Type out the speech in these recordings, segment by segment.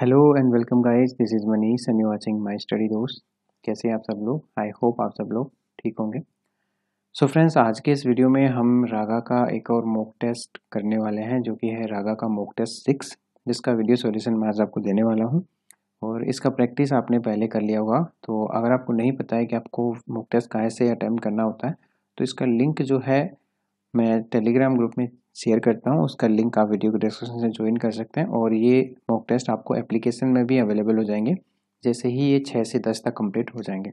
hello and welcome guys this is Manish and you watching my study दोस्त कैसे हैं आप सब लोग आई होप आप सब लोग ठीक होंगे सो so फ्रेंड्स आज के इस वीडियो में हम रागा का एक और मॉक टेस्ट करने वाले हैं जो कि है रागा का मॉक टेस्ट सिक्स जिसका वीडियो सॉल्यूशन मैं आज आपको देने वाला हूं और इसका प्रैक्टिस आपने पहले कर लिया होगा तो अगर आपको नहीं पता है कि आपको मॉक टेस्ट कहाँ से अटैम्प्ट करना होता है तो इसका लिंक जो है मैं टेलीग्राम ग्रुप में शेयर करता हूँ उसका लिंक आप वीडियो के डिस्क्रिप्शन से ज्वाइन कर सकते हैं और ये मॉक टेस्ट आपको एप्लीकेशन में भी अवेलेबल हो जाएंगे जैसे ही ये छः से दस तक कंप्लीट हो जाएंगे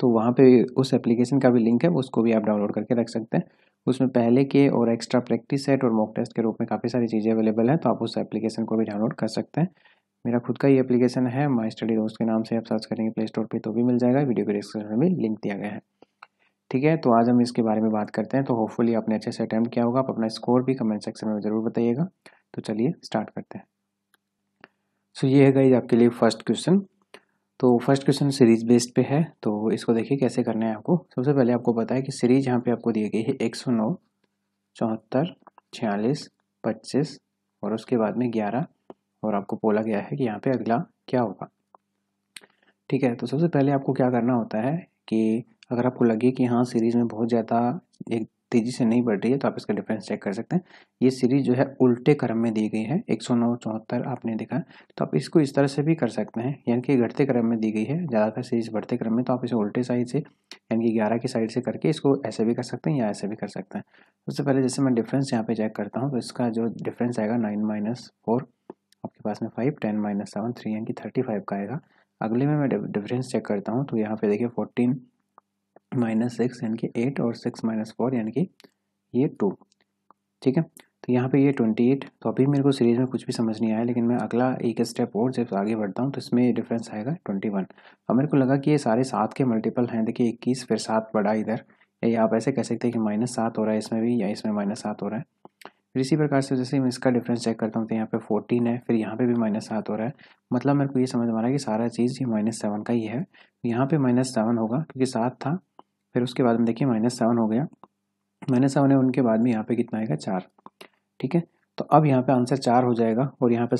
तो वहाँ पे उस एप्लीकेशन का भी लिंक है उसको भी आप डाउनलोड करके रख सकते हैं उसमें पहले के और एक्स्ट्रा प्रैक्टिस सेट और मॉक टेस्ट के रूप में काफ़ी सारी चीज़ें अवेलेबल हैं तो आप उस एप्लीकेशन को भी डाउनलोड कर सकते हैं मेरा खुद का ये एप्लीकेशन है माई स्टडी दोस्त के नाम से आप सर्च करेंगे प्ले स्टोर पर तो भी मिल जाएगा वीडियो के डिस्क्रिप्शन में भी लिंक दिया गया है ठीक है तो आज हम इसके बारे में बात करते हैं तो होपफुली आपने अच्छे से अटैम्प्ट किया होगा आप अपना स्कोर भी कमेंट सेक्शन में ज़रूर बताइएगा तो चलिए स्टार्ट करते हैं सो so, ये है गाइज आपके लिए फर्स्ट क्वेश्चन तो फर्स्ट क्वेश्चन सीरीज बेस्ड पे है तो इसको देखिए कैसे करना है आपको सबसे पहले आपको पता है कि सीरीज यहाँ पे आपको दी गई है एक सौ नौ चौहत्तर छियालीस पच्चीस और उसके बाद में ग्यारह और आपको बोला गया है कि यहाँ पे अगला क्या होगा ठीक है तो सबसे पहले आपको क्या करना होता है कि अगर आपको लगे कि हाँ सीरीज़ में बहुत ज़्यादा एक तेज़ी से नहीं बढ़ रही है तो आप इसका डिफरेंस चेक कर सकते हैं ये सीरीज़ जो है उल्टे क्रम में दी गई है एक सौ नौ चौहत्तर आपने देखा तो आप इसको इस तरह से भी कर सकते हैं यानी कि घटते क्रम में दी गई है ज़्यादातर सीरीज़ बढ़ते क्रम में तो आप इसे उल्टे साइड से यानी कि ग्यारह की साइड से करके इसको ऐसे भी कर सकते हैं या ऐसे भी कर सकते हैं उससे पहले जैसे मैं डिफरेंस यहाँ पर चेक करता हूँ तो इसका जो डिफरेंस आएगा नाइन माइनस फोर आपके पास में five ten minus seven three यानी कि थर्टी फाइव का आएगा अगले में मैं डिफरेंस चेक करता हूँ तो यहाँ पर देखिए फोर्टीन माइनस सिक्स यानी कि एट और सिक्स माइनस फोर यानी कि ये टू ठीक है तो यहाँ पे ये ट्वेंटी एट तो अभी मेरे को सीरीज में कुछ भी समझ नहीं आया लेकिन मैं अगला एक स्टेप और जब आगे बढ़ता हूँ तो इसमें डिफरेंस आएगा ट्वेंटी वन अब मेरे को लगा कि ये सारे सात के मल्टीपल हैं देखिए इक्कीस फिर सात बढ़ा इधर या आप ऐसे कह सकते हैं कि माइनस सात हो रहा है इसमें भी या इसमें माइनस सात हो रहा है फिर इसी प्रकार से जैसे मैं इसका डिफरेंस चेक करता हूँ तो यहाँ पे फोर्टीन है फिर यहाँ पे भी माइनस सात हो रहा है मतलब मेरे को ये समझ में आ रहा है कि सारा चीज़ ये माइनस सेवन का ही है यहाँ पे माइनस सेवन होगा क्योंकि सात था फिर उसके बाद में देखिए माइनस सेवन हो गया माइनस सेवन है उनके बाद में यहाँ पे कितना आएगा चार ठीक है तो अब यहाँ पे आंसर चार हो जाएगा और यहाँ पे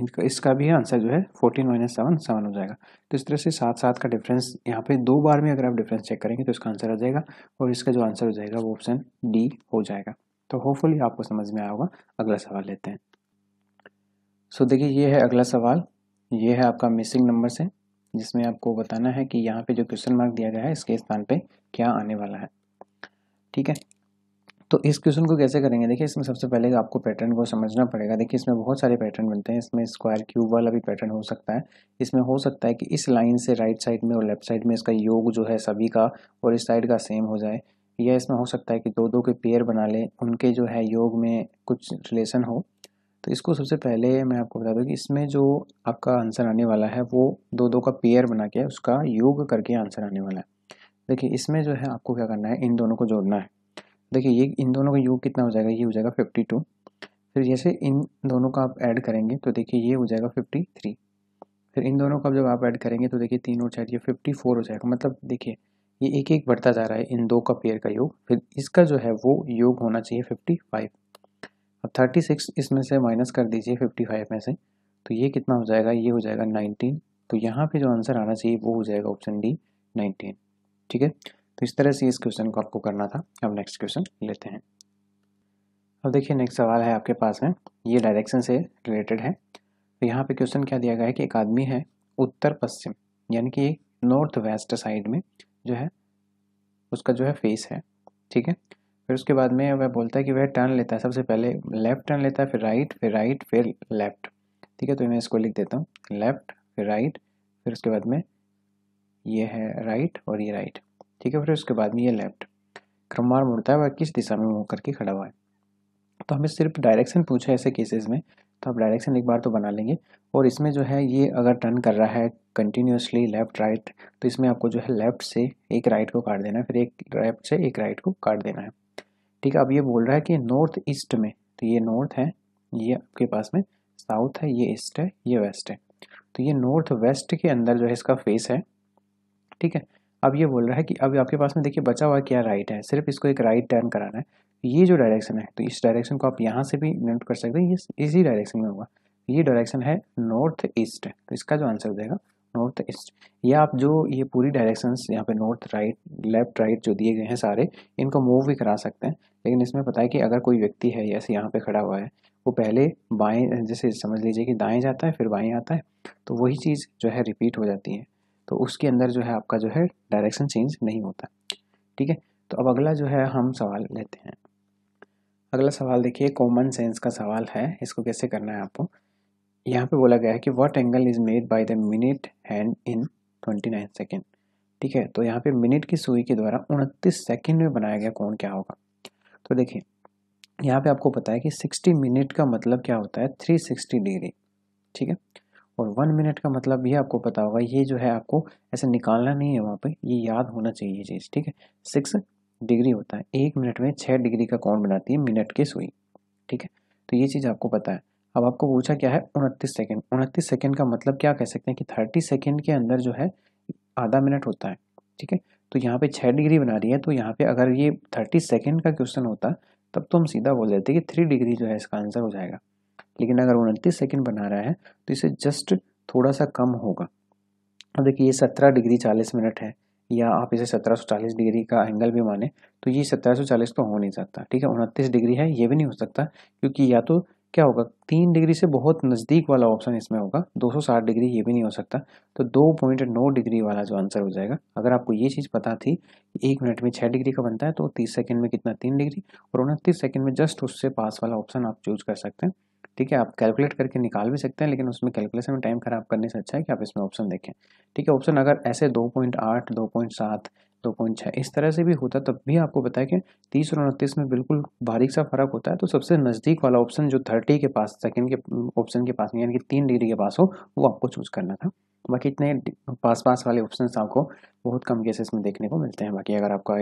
इनका इसका भी आंसर जो है फोर्टीन माइनस सेवन सेवन हो जाएगा तो इस तरह से सात सात का डिफरेंस यहाँ पे दो बार में अगर आप डिफरेंस चेक करेंगे तो इसका आंसर आ जाएगा और इसका जो आंसर हो जाएगा वो ऑप्शन डी हो जाएगा तो होपफुली आपको समझ में आया होगा अगला सवाल लेते हैं सो देखिए ये है अगला सवाल ये है आपका मिसिंग नंबर से जिसमें आपको बताना है कि यहाँ पे जो क्वेश्चन मार्क दिया गया है इसके स्थान पे क्या आने वाला है ठीक है तो इस क्वेश्चन को कैसे करेंगे देखिए इसमें सबसे पहले तो आपको पैटर्न को समझना पड़ेगा देखिए इसमें बहुत सारे पैटर्न बनते हैं इसमें स्क्वायर क्यूब वाला भी पैटर्न हो सकता है इसमें हो सकता है कि इस लाइन से राइट साइड में और लेफ्ट साइड में इसका योग जो है सभी का और इस साइड का सेम हो जाए या इसमें हो सकता है कि दो दो के पेयर बना ले उनके जो है योग में कुछ रिलेशन हो तो इसको सबसे पहले मैं आपको बता दूं कि इसमें जो आपका आंसर आने वाला है वो दो दो का पेयर बना के उसका योग करके आंसर आने वाला है देखिए इसमें जो है आपको क्या करना है इन दोनों को जोड़ना है देखिए ये इन दोनों का योग कितना हो जाएगा ये हो जाएगा फिफ्टी टू फिर जैसे इन दोनों का आप ऐड करेंगे तो देखिए ये हो जाएगा फिफ्टी थ्री फिर इन दोनों का जब आप ऐड करेंगे तो देखिए तीन और चार ये फिफ्टी फोर हो जाएगा मतलब देखिए ये एक एक बढ़ता जा रहा है इन दो का पेयर का योग फिर इसका जो है वो योग होना चाहिए फिफ्टी फाइव अब 36 इसमें से माइनस कर दीजिए 55 में से तो ये कितना हो जाएगा ये हो जाएगा 19 तो यहाँ पे जो आंसर आना चाहिए वो हो जाएगा ऑप्शन डी 19 ठीक है तो इस तरह से इस क्वेश्चन को आपको करना था अब नेक्स्ट क्वेश्चन लेते हैं अब देखिए नेक्स्ट सवाल है आपके पास में ये डायरेक्शन से रिलेटेड है तो यहाँ पे क्वेश्चन क्या दिया गया है कि एक आदमी है उत्तर पश्चिम यानी कि नॉर्थ वेस्ट साइड में जो है उसका जो है फेस है ठीक है फिर उसके बाद में वह बोलता है कि वह टर्न लेता है सबसे पहले लेफ्ट टर्न लेता है फिर राइट फिर राइट फिर लेफ्ट ठीक है तो मैं इसको लिख देता हूँ लेफ्ट फिर राइट फिर उसके बाद में ये है राइट और ये राइट ठीक है फिर उसके बाद में ये लेफ्ट क्रमवार मुड़ता है वह किस दिशा में मुँह करके खड़ा हुआ है तो हमें सिर्फ डायरेक्शन पूछा है ऐसे केसेस में तो आप डायरेक्शन एक बार तो बना लेंगे और इसमें जो है ये अगर टर्न कर रहा है कंटिन्यूसली लेफ्ट राइट तो इसमें आपको जो है लेफ्ट से एक राइट को काट देना है फिर एक लेफ्ट से एक राइट को काट देना है ठीक है अब ये बोल रहा है कि नॉर्थ ईस्ट में तो ये नॉर्थ है ये आपके पास में साउथ है ये ईस्ट है ये वेस्ट है तो ये नॉर्थ वेस्ट के अंदर जो है इसका फेस है ठीक है अब ये बोल रहा है कि अब आपके पास में देखिए बचा हुआ क्या राइट है सिर्फ इसको एक राइट टर्न कराना है ये जो डायरेक्शन है तो इस डायरेक्शन को आप यहाँ से भी नोट कर सकते हैं ये इसी डायरेक्शन में होगा ये डायरेक्शन है नॉर्थ ईस्ट तो इसका जो आंसर हो जाएगा नॉर्थ ईस्ट ये आप जो ये पूरी डायरेक्शंस यहाँ पे नॉर्थ राइट लेफ्ट राइट जो दिए गए हैं सारे इनको मूव भी करा सकते हैं लेकिन इसमें पता है कि अगर कोई व्यक्ति है ऐसे यहाँ पे खड़ा हुआ है वो पहले बाएं जैसे समझ लीजिए कि दाएं जाता है फिर बाएं आता है तो वही चीज़ जो है रिपीट हो जाती है तो उसके अंदर जो है आपका जो है डायरेक्शन चेंज नहीं होता ठीक है तो अब अगला जो है हम सवाल लेते हैं अगला सवाल देखिए कॉमन सेंस का सवाल है इसको कैसे करना है आपको यहाँ पे बोला गया है कि what angle is made by the minute hand in 29 second ठीक है तो यहाँ पे मिनट की सुई के द्वारा उनतीस सेकेंड में बनाया गया कोण क्या होगा तो देखिए यहाँ पे आपको पता है कि 60 मिनट का मतलब क्या होता है 360 डिग्री ठीक है और वन मिनट का मतलब ये आपको पता होगा ये जो है आपको ऐसे निकालना नहीं है वहाँ पे ये याद होना चाहिए चीज़ ठीक है सिक्स डिग्री होता है एक मिनट में छः डिग्री का कौन बनाती है मिनट की सुई ठीक है तो ये चीज़ आपको पता है अब आपको पूछा क्या है उनतीस सेकेंड उनतीस सेकेंड का मतलब क्या कह सकते हैं कि थर्टी सेकेंड के अंदर जो है आधा मिनट होता है ठीक है तो यहाँ पे छः डिग्री बना रही है तो यहाँ पे अगर ये थर्टी सेकेंड का क्वेश्चन होता तब तो हम सीधा बोल देते कि थ्री डिग्री जो है इसका आंसर हो जाएगा लेकिन अगर उनतीस सेकेंड बना रहा है तो इसे जस्ट थोड़ा सा कम होगा अब देखिए ये सत्रह डिग्री चालीस मिनट है या आप इसे सत्रह सौ चालीस डिग्री का एंगल भी माने तो ये सत्रह सौ चालीस तो हो नहीं सकता ठीक है उनतीस डिग्री है ये भी नहीं हो सकता क्योंकि या तो क्या होगा तीन डिग्री से बहुत नज़दीक वाला ऑप्शन इसमें होगा 260 डिग्री ये भी नहीं हो सकता तो दो पॉइंट नौ डिग्री वाला जो आंसर हो जाएगा अगर आपको ये चीज़ पता थी कि एक मिनट में छः डिग्री का बनता है तो तीस सेकंड में कितना तीन डिग्री और उनतीस सेकंड में जस्ट उससे पास वाला ऑप्शन आप चूज कर सकते हैं ठीक है आप कैलकुलेट करके निकाल भी सकते हैं लेकिन उसमें कैलकुलेशन में टाइम खराब करने से अच्छा है कि आप इसमें ऑप्शन देखें ठीक है ऑप्शन अगर ऐसे दो पॉइंट आठ दो पॉइंट सात तो कौन छः इस तरह से भी होता तब भी आपको बताया कि तीस और उनतीस में बिल्कुल बारीक सा फर्क होता है तो सबसे नज़दीक वाला ऑप्शन जो थर्टी के पास सेकेंड के ऑप्शन के पास यानी कि तीन डिग्री के पास हो वो आपको चूज़ करना था बाकी इतने पास पास वाले ऑप्शन आपको बहुत कम केसेस में देखने को मिलते हैं बाकी अगर आपका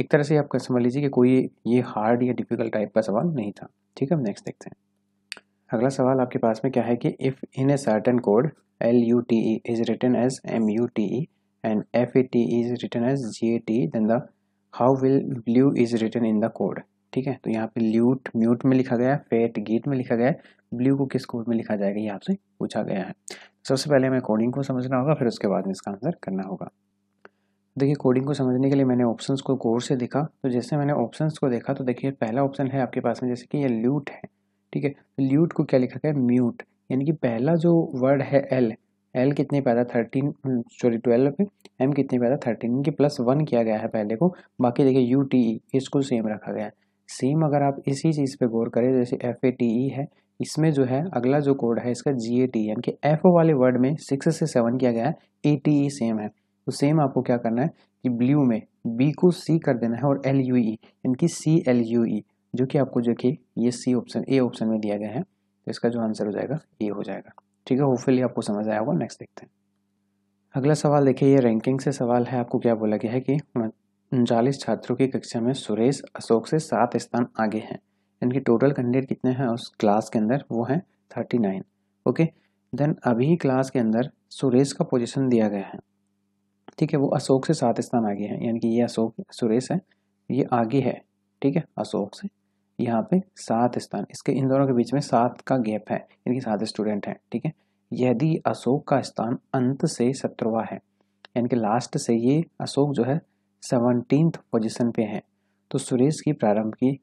एक तरह से आप समझ लीजिए कि कोई ये हार्ड या डिफिकल्ट टाइप का सवाल नहीं था ठीक है हम नेक्स्ट देखते हैं अगला सवाल आपके पास में क्या है कि if in a certain code L U T E is written as M U T E and FAT is written as GAT then the how will blue is written in the code ठीक है तो यहाँ पे lewd mute में लिखा गया है fate git में लिखा गया है ब्लू को किस कोड में लिखा जाएगा ये आपसे पूछा गया है सबसे पहले हमें कोडिंग को समझना होगा फिर उसके बाद में इसका आंसर करना होगा देखिए कोडिंग को समझने के लिए मैंने ऑप्शंस को कोर से देखा तो जैसे मैंने ऑप्शंस को देखा तो देखिए पहला ऑप्शन है आपके पास में जैसे कि ये ल्यूट है ठीक है ल्यूट को क्या लिखा गया म्यूट यानी कि पहला जो वर्ड है एल एल कितने पे आता है थर्टीन सॉरी ट्वेल्व पे एम कितने पे आता है थर्टीन इनके प्लस वन किया गया है पहले को बाकी देखिए यू टी ई इसको सेम रखा गया है सेम अगर आप इसी चीज़ पे गौर करें जैसे एफ ए टी ई है इसमें जो है अगला जो कोड है इसका जी ए टी यानी कि एफ ओ वाले वर्ड में सिक्स से सेवन किया गया है ए टी ई सेम है तो सेम आपको क्या करना है कि ब्लू में बी को सी कर देना है और एल यू ई कि सी एल यू ई जो कि आपको जो कि ये सी ऑप्शन ए ऑप्शन में दिया गया है तो इसका जो आंसर हो जाएगा ए हो जाएगा ठीक है होपफुली आपको समझ आया होगा नेक्स्ट देखते हैं अगला सवाल देखिए ये रैंकिंग से सवाल है आपको क्या बोला गया है कि उनचालीस छात्रों की कक्षा में सुरेश अशोक से सात स्थान आगे हैं इनके टोटल कैंडिडेट कितने हैं उस क्लास के अंदर वो हैं थर्टी नाइन ओके देन अभी क्लास के अंदर सुरेश का पोजीशन दिया गया है ठीक है वो अशोक से सात स्थान आगे है यानी कि ये अशोक सुरेश है ये आगे है ठीक है अशोक से यहाँ पे सात स्थान इसके इन दोनों के बीच में सात का गैप है यानी सात स्टूडेंट हैं ठीक है यदि अशोक का स्थान अंत से सत्रवा है यानी कि लास्ट से ये अशोक जो है सेवनटीन पोजिशन पे है तो सुरेश की प्रारंभ की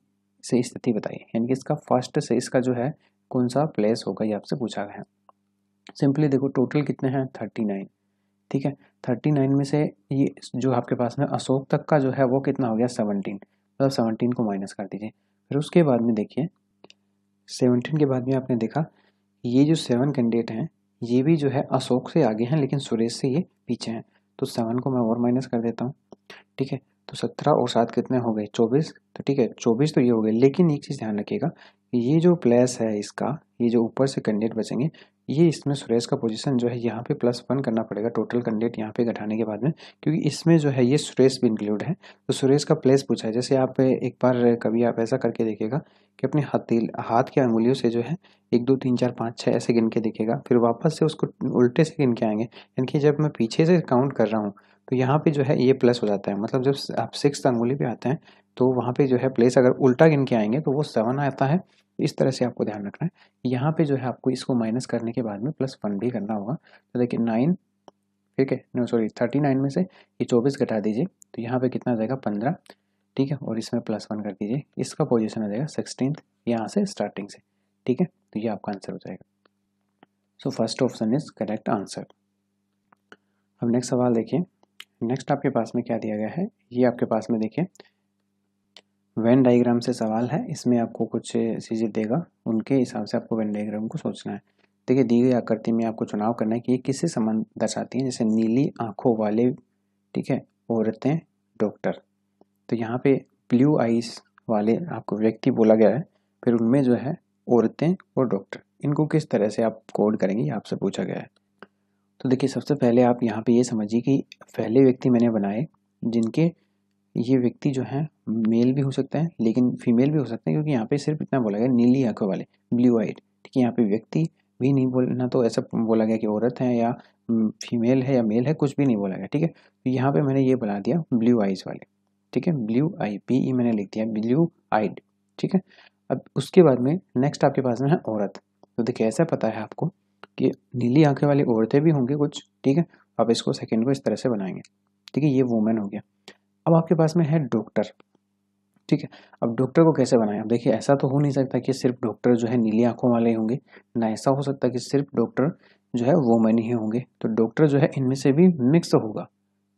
से स्थिति बताइए यानी कि इसका फर्स्ट से इसका जो है कौन सा प्लेस होगा ये आपसे पूछा गया है सिंपली देखो टोटल कितने हैं थर्टी नाइन ठीक है थर्टी नाइन में से ये जो आपके पास में अशोक तक का जो है वो कितना हो गया सेवनटीन मतलब सेवनटीन को माइनस कर दीजिए फिर उसके बाद में देखिए सेवनटीन के बाद में आपने देखा ये जो सेवन कैंडिडेट हैं ये भी जो है अशोक से आगे हैं लेकिन सुरेश से ये पीछे हैं तो सेवन को मैं और माइनस कर देता हूँ ठीक है तो सत्रह और सात कितने हो गए चौबीस तो ठीक है चौबीस तो ये हो गए लेकिन एक चीज़ ध्यान रखिएगा ये जो प्लेस है इसका ये जो ऊपर से कैंडिडेट बचेंगे ये इसमें सुरेश का पोजीशन जो है यहाँ पे प्लस वन करना पड़ेगा टोटल कैंडिडेट यहाँ पे घटाने के बाद में क्योंकि इसमें जो है ये सुरेश भी इंक्लूड है तो सुरेश का प्लेस पूछा है जैसे आप एक बार कभी आप ऐसा करके देखेगा कि अपने हथेल हाथ की अंगुलियों से जो है एक दो तीन चार पाँच छः ऐसे गिन के देखेगा फिर वापस से उसको उल्टे से गिन के आएंगे यानी कि जब मैं पीछे से काउंट कर रहा हूँ तो यहाँ पे जो है ये प्लस हो जाता है मतलब जब आप सिक्स अंगुली पे आते हैं तो वहाँ पे जो है प्लेस अगर उल्टा गिन के आएंगे तो वो सेवन आता है इस तरह से आपको ध्यान रखना है यहाँ पे जो है आपको इसको माइनस करने के बाद में प्लस वन भी करना होगा तो देखिए नाइन ठीक है नो सॉरी थर्टी नाइन में से ये चौबीस घटा दीजिए तो यहाँ पे कितना आ जाएगा पंद्रह ठीक है और इसमें प्लस वन कर दीजिए इसका पोजिशन आ जाएगा सिक्सटीन यहाँ से स्टार्टिंग से ठीक है तो ये आपका आंसर हो जाएगा so first option is correct answer अब नेक्स्ट सवाल देखिए नेक्स्ट आपके पास में क्या दिया गया है ये आपके पास में देखिए वेन डाइग्राम से सवाल है इसमें आपको कुछ चीज़ें देगा उनके हिसाब से आपको वेन डाइग्राम को सोचना है देखिए दी गई आकृति में आपको चुनाव करना है कि ये किससे संबंध दर्शाती हैं जैसे नीली आँखों वाले ठीक है औरतें डॉक्टर तो यहाँ पे ब्लू आइस वाले आपको व्यक्ति बोला गया है फिर उनमें जो है औरतें और डॉक्टर इनको किस तरह से आप कोड करेंगे आपसे पूछा गया है तो देखिए सबसे पहले आप यहाँ पे ये समझिए कि पहले व्यक्ति मैंने बनाए जिनके ये व्यक्ति जो है मेल भी हो सकता है लेकिन फीमेल भी हो सकता है क्योंकि यहाँ पे सिर्फ इतना बोला गया नीली आंखों वाले ब्लू आइड ठीक है यहाँ पे व्यक्ति भी नहीं बोलना तो ऐसा बोला गया कि औरत है या फीमेल है या मेल है कुछ भी नहीं बोला गया ठीक है तो यहाँ पे मैंने ये बना दिया ब्लू आइज वाले ठीक है ब्लू आई पी ई मैंने लिख दिया ब्लू आइड ठीक है अब उसके बाद में नेक्स्ट आपके पास में है औरत तो देखिए ऐसा पता है आपको कि नीली आंखें वाली औरतें भी होंगी कुछ ठीक है आप इसको सेकेंड को इस तरह से बनाएंगे ठीक है ये वुमेन हो गया अब आपके पास में है डॉक्टर ठीक है अब डॉक्टर को कैसे बनाए अब देखिए ऐसा तो हो नहीं सकता कि सिर्फ डॉक्टर जो है नीली आंखों वाले होंगे ना ऐसा हो सकता कि सिर्फ डॉक्टर जो है वोमेन ही होंगे तो डॉक्टर जो है इनमें से भी मिक्स होगा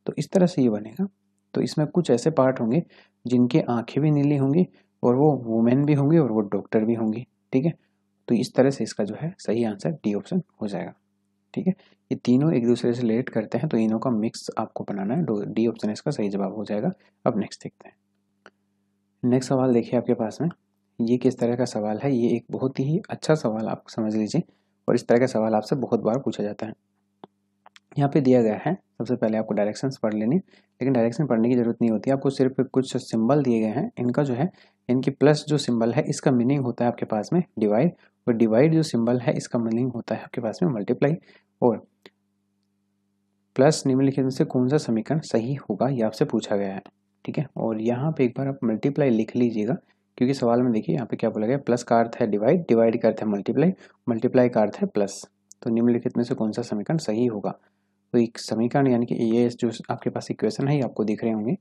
तो इस तरह से ये बनेगा तो इसमें कुछ ऐसे पार्ट होंगे जिनके आंखें भी नीली होंगी और वो वुमेन भी होंगी और वो डॉक्टर भी होंगी ठीक है तो इस तरह से इसका जो है सही आंसर डी ऑप्शन हो जाएगा ठीक है ये तीनों एक दूसरे से रिलेट करते हैं तो इनों का मिक्स आपको बनाना है डी ऑप्शन इसका सही जवाब हो जाएगा अब नेक्स्ट देखते हैं नेक्स्ट सवाल देखिए आपके पास में ये किस तरह का सवाल है ये एक बहुत ही अच्छा सवाल आप समझ लीजिए और इस तरह का सवाल आपसे बहुत बार पूछा जाता है यहाँ पे दिया गया है सबसे पहले आपको डायरेक्शन पढ़ लेने लेकिन डायरेक्शन पढ़ने की ज़रूरत नहीं होती आपको सिर्फ कुछ सिंबल दिए गए हैं इनका जो है इनकी प्लस जो सिंबल है इसका मीनिंग होता है आपके पास में डिवाइड और डिवाइड जो सिंबल है इसका मीनिंग होता है आपके पास में मल्टीप्लाई और प्लस निम्नलिखित में से कौन सा समीकरण सही होगा ये आपसे पूछा गया है ठीक है और यहाँ पे एक बार आप मल्टीप्लाई लिख लीजिएगा क्योंकि सवाल में देखिए यहाँ पे क्या बोला गया प्लस का अर्थ है डिवाइड डिवाइड का अर्थ है मल्टीप्लाई मल्टीप्लाई का अर्थ है प्लस तो निम्नलिखित में से कौन सा समीकरण सही होगा तो एक समीकरण यानी कि ये जो आपके पास इक्वेशन है ये आपको दिख रहे होंगे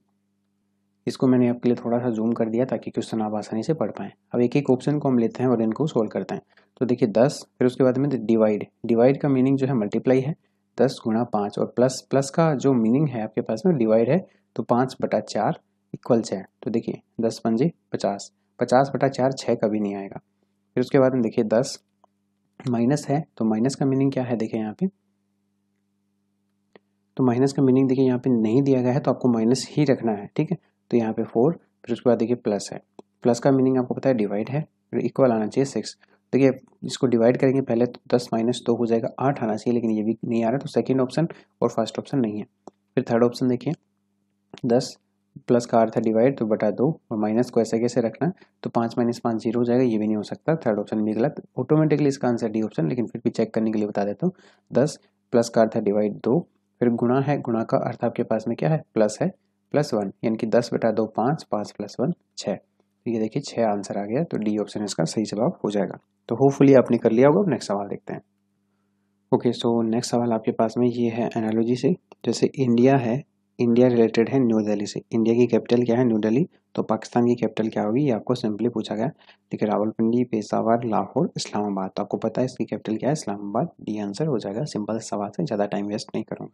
इसको मैंने आपके लिए थोड़ा सा जूम कर दिया ताकि क्वेश्चन आप आसानी से पढ़ पाएँ अब एक एक ऑप्शन को हम लेते हैं और इनको सोल्व करते हैं तो देखिए दस फिर उसके बाद में डिवाइड तो डिवाइड का मीनिंग जो है मल्टीप्लाई है दस गुणा पाँच और प्लस प्लस का जो मीनिंग है आपके पास में डिवाइड है तो पाँच बटा चार इक्वल्स है तो देखिए दस पंजे पचास पचास बटा चार छः कभी नहीं आएगा फिर उसके बाद में देखिए दस माइनस है तो माइनस का मीनिंग क्या है देखिए यहाँ पे तो माइनस का मीनिंग देखिए यहाँ पे नहीं दिया गया है तो आपको माइनस ही रखना है ठीक है तो यहाँ पे फोर फिर उसके बाद देखिए प्लस है प्लस का मीनिंग आपको पता है डिवाइड है फिर इक्वल आना चाहिए सिक्स देखिए इसको डिवाइड करेंगे पहले तो दस माइनस दो हो जाएगा आठ आना चाहिए लेकिन ये भी नहीं आ रहा तो सेकेंड ऑप्शन और फर्स्ट ऑप्शन नहीं है फिर थर्ड ऑप्शन देखिए दस प्लस का अर्थ है डिवाइड तो बटा दो और माइनस को ऐसे कैसे रखना तो पाँच माइनस पाँच जीरो हो जाएगा ये भी नहीं हो सकता थर्ड ऑप्शन भी गलत ऑटोमेटिकली इसका आंसर डी ऑप्शन लेकिन फिर भी चेक करने के लिए बता देता हूँ दस प्लस का अर्थ है डिवाइड दो फिर गुणा है गुणा का अर्थ आपके पास में क्या है प्लस है प्लस वन यानी कि दस बटा दो पाँच पाँच प्लस वन छः तो ये देखिए छः आंसर आ गया तो डी ऑप्शन इसका सही जवाब हो जाएगा तो होपफुली आपने कर लिया होगा नेक्स्ट सवाल देखते हैं ओके सो नेक्स्ट सवाल आपके पास में ये है एनालॉजी से जैसे इंडिया है इंडिया रिलेटेड है न्यू दिल्ली से इंडिया की कैपिटल क्या है न्यू दिल्ली तो पाकिस्तान की कैपिटल क्या होगी ये आपको सिंपली पूछा गया देखिए रावलपिंडी पेशावर लाहौर इस्लामाबाद तो आपको पता है इसकी कैपिटल क्या है इस्लामाबाद डी आंसर हो जाएगा सिंपल सवाल से ज़्यादा टाइम वेस्ट नहीं करूँगा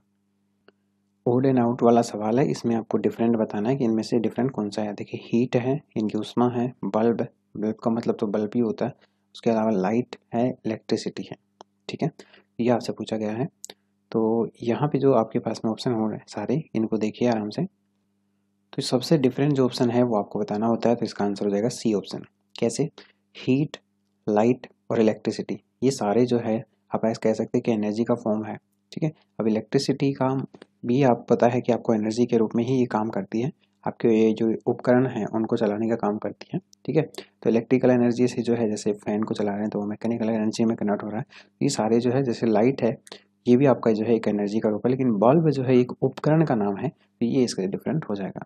ओड एंड आउट वाला सवाल है इसमें आपको डिफरेंट बताना है कि इनमें से डिफरेंट कौन सा है देखिए हीट है इनकी उष्मा है बल्ब बल्ब का मतलब तो बल्ब ही होता है उसके अलावा लाइट है इलेक्ट्रिसिटी है ठीक है ये आपसे पूछा गया है तो यहाँ पे जो आपके पास में ऑप्शन हो रहे हैं सारे इनको देखिए आराम से तो सबसे डिफरेंट जो ऑप्शन है वो आपको बताना होता है तो इसका आंसर हो जाएगा सी ऑप्शन कैसे हीट लाइट और इलेक्ट्रिसिटी ये सारे जो है आप ऐसा कह सकते हैं कि एनर्जी का फॉर्म है ठीक है अब इलेक्ट्रिसिटी का भी आप पता है कि आपको एनर्जी के रूप में ही ये काम करती है आपके ये जो उपकरण हैं उनको चलाने का काम करती है ठीक है तो इलेक्ट्रिकल एनर्जी से जो है जैसे फ़ैन को चला रहे हैं तो वो मैकेनिकल एनर्जी में कन्वर्ट हो रहा है ये सारे जो है जैसे लाइट है ये भी आपका जो है एक एनर्जी का रूप है लेकिन बल्ब जो है एक उपकरण का नाम है तो ये इसका डिफरेंट हो जाएगा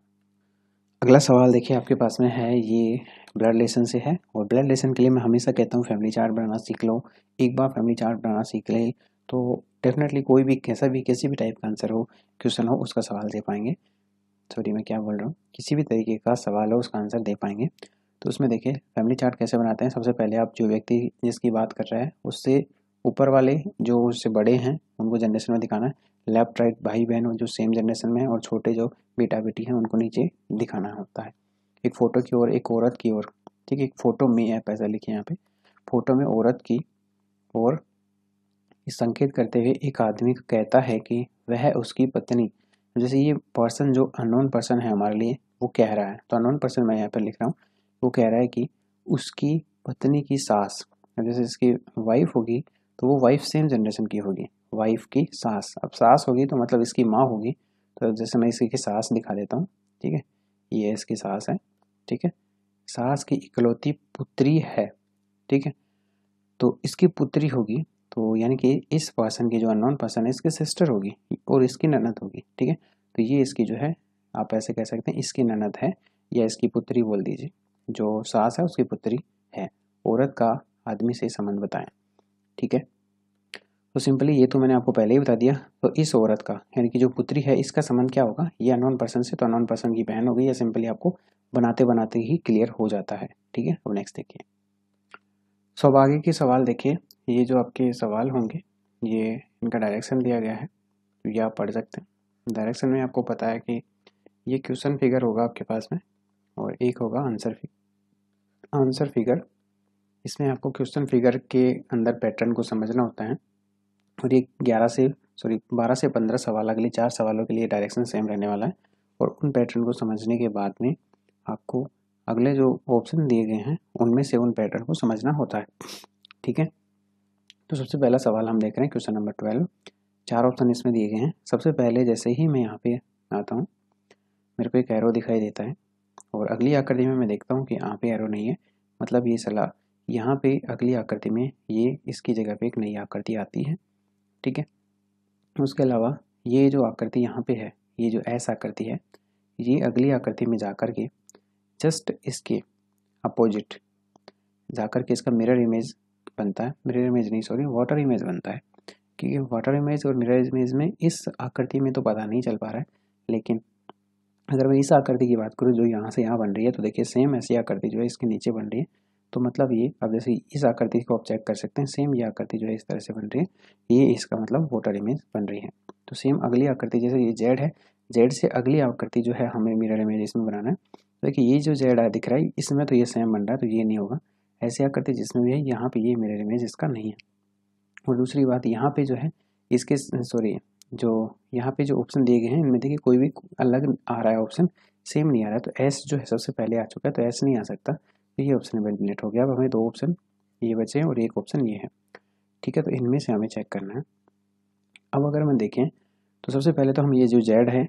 अगला सवाल देखिए आपके पास में है ये ब्लड लेसन से है और ब्लड लेसन के लिए मैं हमेशा कहता हूँ फैमिली चार्ट बनाना सीख लो एक बार फैमिली चार्ट बनाना सीख ले तो डेफिनेटली कोई भी कैसा भी किसी भी टाइप का आंसर हो क्वेश्चन हो उसका सवाल दे पाएंगे सॉरी मैं क्या बोल रहा हूँ किसी भी तरीके का सवाल हो उसका आंसर दे पाएंगे तो उसमें देखिए फैमिली चार्ट कैसे बनाते हैं सबसे पहले आप जो व्यक्ति जिसकी बात कर रहे हैं उससे ऊपर वाले जो उससे बड़े हैं उनको जनरेशन में दिखाना है लेफ्ट राइट भाई बहन जो सेम जनरेशन में है और छोटे जो बेटा बेटी हैं उनको नीचे दिखाना होता है एक फ़ोटो की ओर एक औरत की ओर ठीक है एक फ़ोटो में ऐप ऐसा लिखे यहाँ पे फोटो में औरत की और संकेत करते हुए एक आदमी को कहता है कि वह उसकी पत्नी जैसे ये पर्सन जो अननोन पर्सन है हमारे लिए वो कह रहा है तो अननोन पर्सन मैं यहाँ पर लिख रहा हूँ वो कह रहा है कि उसकी पत्नी की सास जैसे इसकी वाइफ होगी तो वो वाइफ सेम जनरेशन की होगी वाइफ की सास अब सास होगी तो मतलब इसकी माँ होगी तो जैसे मैं इसकी सास दिखा देता हूँ ठीक है ये इसकी सास है ठीक है सास की इकलौती पुत्री है ठीक है तो इसकी पुत्री होगी तो यानी कि इस पर्सन की जो अननोन पर्सन है इसकी सिस्टर होगी और इसकी ननद होगी ठीक है तो ये इसकी जो है आप ऐसे कह सकते हैं इसकी ननद है या इसकी पुत्री बोल दीजिए जो सास है उसकी पुत्री है औरत का आदमी से संबंध बताएं ठीक है तो सिंपली ये तो मैंने आपको पहले ही बता दिया तो इस औरत का यानी कि जो पुत्री है इसका संबंध क्या होगा ये अनोन पर्सन से तो अनोन पर्सन की बहन होगी या सिंपली आपको बनाते बनाते ही क्लियर हो जाता है ठीक है अब नेक्स्ट देखिए सौभाग्य तो के सवाल देखिए ये जो आपके सवाल होंगे ये इनका डायरेक्शन दिया गया है तो ये आप पढ़ सकते हैं डायरेक्शन में आपको पता है कि ये क्वेश्चन फिगर होगा आपके पास में और एक होगा आंसर फिगर आंसर फिगर इसमें आपको क्वेश्चन फिगर के अंदर पैटर्न को समझना होता है और ये ग्यारह से सॉरी बारह से पंद्रह सवाल अगले चार सवालों के लिए डायरेक्शन सेम रहने वाला है और उन पैटर्न को समझने के बाद में आपको अगले जो ऑप्शन दिए गए हैं उनमें से उन पैटर्न को समझना होता है ठीक है तो सबसे पहला सवाल हम देख रहे हैं क्वेश्चन नंबर ट्वेल्व चार ऑप्शन इसमें दिए गए हैं सबसे पहले जैसे ही मैं यहाँ पे आता हूँ मेरे को एक एरो दिखाई देता है और अगली आकृति में मैं देखता हूँ कि यहाँ पे एरो नहीं है मतलब ये सलाह यहाँ पे अगली आकृति में ये इसकी जगह पे एक नई आकृति आती है ठीक है उसके अलावा ये जो आकृति यहाँ पे है ये जो एस आकृति है ये अगली आकृति में जा कर के जस्ट इसके अपोजिट जा के इसका मिरर इमेज बनता है मिरर इमेज नहीं सॉरी वाटर इमेज बनता है क्योंकि वाटर इमेज और मिरर इमेज में इस आकृति में तो पता नहीं चल पा रहा है लेकिन अगर मैं इस आकृति की बात करूँ जो यहाँ से यहाँ बन रही है तो देखिए सेम ऐसी आकृति जो है इसके नीचे बन रही है तो मतलब ये अब जैसे इस आकृति को आप चेक कर सकते हैं सेम ये आकृति जो है इस तरह से बन रही है ये इसका मतलब वोटर इमेज बन रही है तो सेम अगली आकृति जैसे ये जेड है जेड से अगली आकृति जो है हमें मिरर इमेज इसमें बनाना है तो देखिए ये जो जेड दिख रहा है इसमें तो ये सेम बन रहा है तो ये नहीं होगा ऐसे आ करते जिसमें भी है यहाँ पे ये मिरर इमेज इसका नहीं है और दूसरी बात यहाँ पे जो है इसके सॉरी जो यहाँ पे जो ऑप्शन दिए गए हैं इनमें देखिए कोई भी अलग आ रहा है ऑप्शन सेम नहीं आ रहा है तो एस जो है सबसे पहले आ चुका है तो एस नहीं आ सकता तो ये ऑप्शन वेंटिलेट हो गया अब हमें दो ऑप्शन ये बचे हैं और एक ऑप्शन ये है ठीक है तो इनमें से हमें चेक करना है अब अगर हम देखें तो सबसे पहले तो हम ये जो जेड है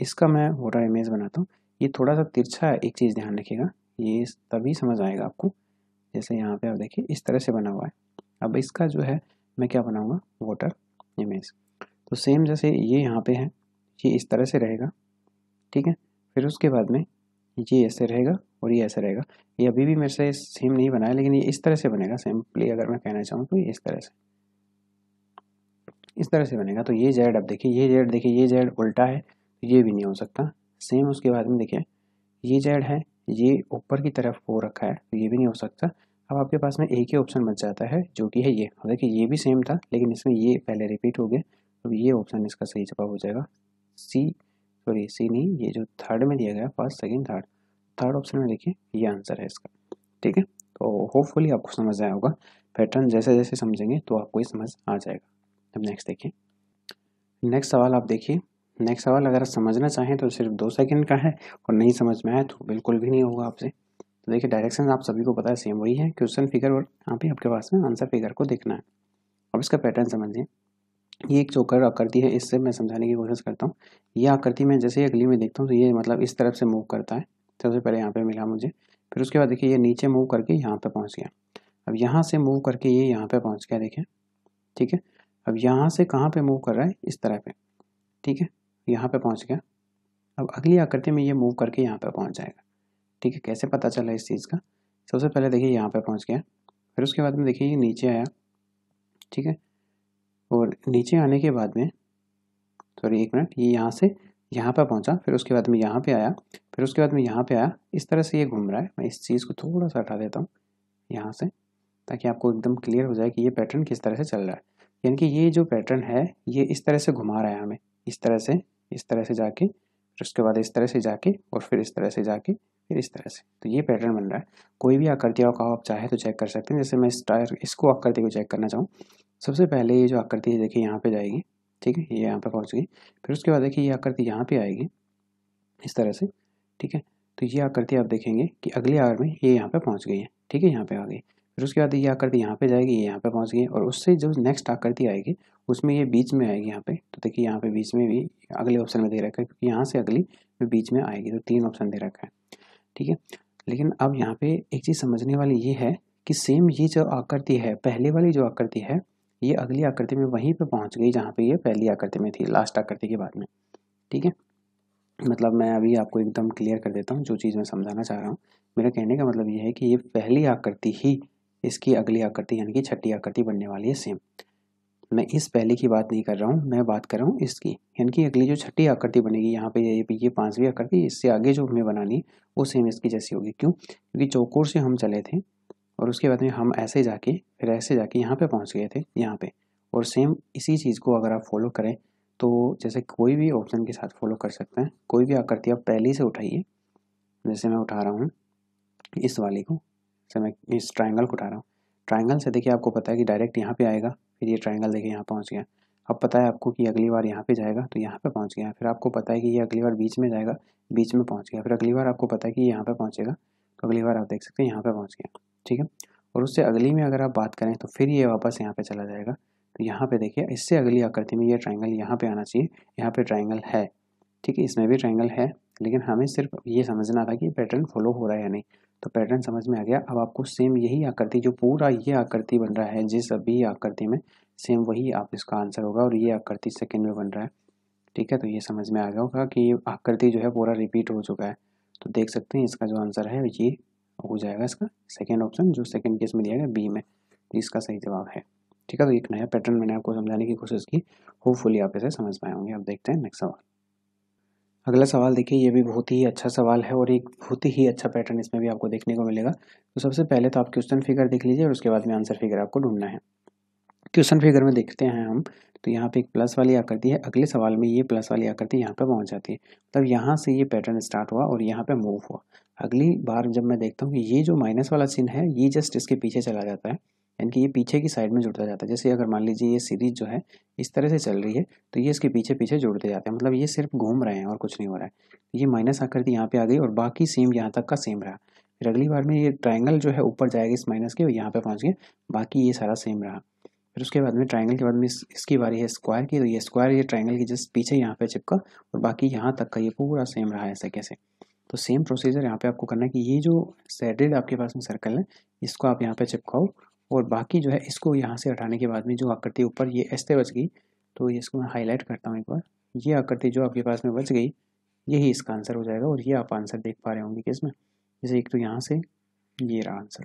इसका मैं वोटर इमेज बनाता हूँ ये थोड़ा सा तिरछा है एक चीज़ ध्यान रखिएगा ये तभी समझ आएगा आपको जैसे यहाँ पे आप देखिए इस तरह से बना हुआ है अब इसका जो है मैं क्या बनाऊँगा वाटर इमेज तो सेम जैसे ये यहाँ पे है ये इस तरह से रहेगा ठीक है फिर उसके बाद में ये ऐसे रहेगा और ये ऐसे रहेगा ये अभी भी मेरे से सेम नहीं बनाया लेकिन ये इस तरह से बनेगा सिंपली अगर मैं कहना चाहूँ तो ये इस तरह से इस तरह से बनेगा तो ये जेड अब देखिए ये जेड देखिए ये जेड उल्टा है तो ये भी नहीं हो सकता सेम उसके बाद में देखिए ये जेड है ये ऊपर की तरफ हो रखा है तो ये भी नहीं हो सकता अब आपके पास में एक ही ऑप्शन बच जाता है जो कि है ये देखिए ये भी सेम था लेकिन इसमें ये पहले रिपीट हो गया तो ये ऑप्शन इसका सही जवाब हो जाएगा सी सॉरी सी नहीं ये जो थर्ड में दिया गया first second third third option में देखिए ये आंसर है इसका ठीक है तो होपफुली आपको समझ आया होगा पैटर्न जैसे जैसे समझेंगे तो आपको ये समझ आ जाएगा अब नेक्स्ट देखिए नेक्स्ट सवाल आप देखिए नेक्स्ट सवाल अगर आप समझना चाहें तो सिर्फ दो सेकंड का है और नहीं समझ में आए तो बिल्कुल भी नहीं होगा आपसे तो देखिए डायरेक्शन आप सभी को पता है सेम वही है क्वेश्चन फिगर और यहाँ पे आपके पास में आंसर फिगर को देखना है अब इसका पैटर्न समझिए ये एक चोकर आकृति है इससे मैं समझाने की कोशिश करता हूँ ये आकृति मैं जैसे ही अगली में देखता हूँ तो ये मतलब इस तरफ से मूव करता है सबसे पहले यहाँ पर मिला मुझे फिर उसके बाद देखिए ये नीचे मूव करके यहाँ पर पहुँच गया अब यहाँ से मूव करके ये यहाँ पर पहुँच गया देखें ठीक है अब यहाँ से कहाँ पर मूव कर रहा है इस तरह पे ठीक है यहाँ पे पहुँच गया अब अगली आकृति में ये मूव करके यहाँ पे पहुँच जाएगा ठीक है कैसे पता चला इस चीज़ का सबसे पहले देखिए यहाँ पे पहुँच गया फिर उसके बाद में देखिए ये नीचे आया ठीक है और नीचे आने के बाद में सॉरी एक मिनट ये यहाँ से यहाँ पर पहुँचा फिर उसके बाद में यहाँ पर आया फिर उसके बाद में यहाँ पर आया इस तरह से ये घूम रहा है मैं इस चीज़ को थोड़ा सा हटा देता हूँ यहाँ से ताकि आपको एकदम क्लियर हो जाए कि ये पैटर्न किस तरह से चल रहा है यानी कि ये जो पैटर्न है ये इस तरह से घुमा रहा है हमें इस तरह से इस तरह से जाके फिर उसके बाद इस तरह से जाके और फिर इस तरह से जाके फिर इस तरह से तो ये पैटर्न बन रहा है कोई भी आकृतियों का आप चाहे तो चेक कर सकते हैं जैसे मैं इस टायर इसको आकृति को चेक करना चाहूँ सबसे पहले ये जो आकृति है देखिए यहाँ पे जाएगी ठीक है ये यहाँ पर पहुँच गई फिर उसके बाद देखिए ये आकृति यहाँ पे आएगी इस तरह से ठीक है तो ये आकृति आप देखेंगे कि अगले आवर में ये यहाँ पर पहुँच गई है ठीक है यहाँ पे आ गई फिर उसके बाद ये आकृति यहाँ पे जाएगी ये यहाँ पे पहुँच गई और उससे जो नेक्स्ट आकृति आएगी उसमें ये बीच में आएगी यहाँ पे तो देखिए यहाँ पे बीच में भी अगले ऑप्शन में दे रखा है क्योंकि यहाँ से अगली बीच में आएगी तो तीन ऑप्शन दे रखा है ठीक है लेकिन अब यहाँ पे एक चीज़ समझने वाली ये है कि सेम ये जो आकृति है पहले वाली जो आकृति है ये अगली आकृति में वहीं पर पहुँच गई जहाँ पर ये पहली आकृति में थी लास्ट आकृति के बाद में ठीक है मतलब मैं अभी आपको एकदम क्लियर कर देता हूँ जो चीज़ मैं समझाना चाह रहा हूँ मेरा कहने का मतलब ये है कि ये पहली आकृति ही इसकी अगली आकृति यानी कि छठी आकृति बनने वाली है सेम मैं इस पहले की बात नहीं कर रहा हूँ मैं बात कर रहा हूँ इसकी यानी कि अगली जो छठी आकृति बनेगी यहाँ पे ये ये पांचवी आकृति इससे आगे जो हमें बनानी वो सेम इसकी जैसी होगी क्यों क्योंकि चौकोर से हम चले थे और उसके बाद में हम ऐसे जाके फिर ऐसे जाके यहाँ पे पहुँच गए थे यहाँ पे और सेम इसी चीज़ को अगर आप फॉलो करें तो जैसे कोई भी ऑप्शन के साथ फॉलो कर सकते हैं कोई भी आकृति आप पहले से उठाइए जैसे मैं उठा रहा हूँ इस वाली को जैसे मैं इस ट्राइंगल को उठा रहा हूँ ट्राइंगल से देखिए आपको पता है कि डायरेक्ट यहाँ पे आएगा फिर ये ट्राइंगल देखिए यहाँ पहुँच गया अब पता है आपको कि अगली बार यहाँ पे जाएगा तो यहाँ पे पहुँच गया फिर आपको पता है कि ये अगली बार बीच में जाएगा बीच में पहुँच गया फिर अगली बार आपको पता है कि यहाँ पे पहुँचेगा तो अगली बार आप देख सकते हैं यहाँ पे पहुँच गया ठीक है और उससे अगली में अगर आप बात करें तो फिर ये वापस यहाँ पे चला जाएगा तो यहाँ पे देखिए इससे अगली आकृति में ये ट्राइंगल यहाँ पे आना चाहिए यहाँ पे ट्राइंगल है ठीक है इसमें भी ट्राइंगल है लेकिन हमें सिर्फ ये समझना था कि पैटर्न फॉलो हो रहा है या नहीं तो पैटर्न समझ में आ गया अब आपको सेम यही आकृति जो पूरा ये आकृति बन रहा है जिस अभी आकृति में सेम वही आप इसका आंसर होगा और ये आकृति सेकेंड में बन रहा है ठीक है तो ये समझ में आ गया होगा कि आकृति जो है पूरा रिपीट हो चुका है तो देख सकते हैं इसका जो आंसर है ये हो जाएगा इसका सेकेंड ऑप्शन जो सेकेंड केस में दिया गया बी में तो इसका सही जवाब है ठीक है तो एक नया पैटर्न मैंने आपको समझाने की कोशिश की होपफुली आप इसे समझ पाए होंगे आप देखते हैं नेक्स्ट सवाल अगला सवाल देखिए ये भी बहुत ही अच्छा सवाल है और एक बहुत ही अच्छा पैटर्न इसमें भी आपको देखने को मिलेगा तो सबसे पहले तो आप क्वेश्चन फिगर देख लीजिए और उसके बाद में आंसर फिगर आपको ढूंढना है क्वेश्चन फिगर में देखते हैं हम तो यहाँ पे एक प्लस वाली आकृति है अगले सवाल में ये प्लस वाली आकृति यहाँ पर पहुँच जाती है मतलब यहाँ से ये पैटर्न स्टार्ट हुआ और यहाँ पर मूव हुआ अगली बार जब मैं देखता हूँ कि ये जो माइनस वाला सीन है ये जस्ट इसके पीछे चला जाता है यानी कि ये पीछे की साइड में जुड़ता जाता है जैसे अगर मान लीजिए ये सीरीज जो है इस तरह से चल रही है तो ये इसके पीछे पीछे जुड़ते जाते हैं मतलब ये सिर्फ घूम रहे हैं और कुछ नहीं हो रहा है ये माइनस आकृति यहाँ पे आ गई और बाकी सेम यहाँ तक का सेम रहा फिर अगली बार में ये ट्राइंगल जो है ऊपर जाएगा इस माइनस के यहाँ पे पहुँच गए बाकी ये सारा सेम रहा फिर उसके बाद में ट्राइंगल के बाद में इसकी बारी है स्क्वायर की तो ये स्क्वायर ये ट्राइंगल की जस्ट पीछे यहाँ पे चिपका और बाकी यहाँ तक का ये पूरा सेम रहा है ऐसे कैसे तो सेम प्रोसीजर यहाँ पे आपको करना है कि ये जो सैडेड आपके पास में सर्कल है इसको आप यहाँ पे चिपकाओ और बाकी जो है इसको यहाँ से हटाने के बाद में जो आकृति ऊपर ये ऐसे बच गई तो इसको मैं हाईलाइट करता हूँ एक बार ये आकृति जो आपके पास में बच गई यही इसका आंसर हो जाएगा और ये आप आंसर देख पा रहे होंगे कि इसमें जैसे एक तो यहाँ से ये रहा आंसर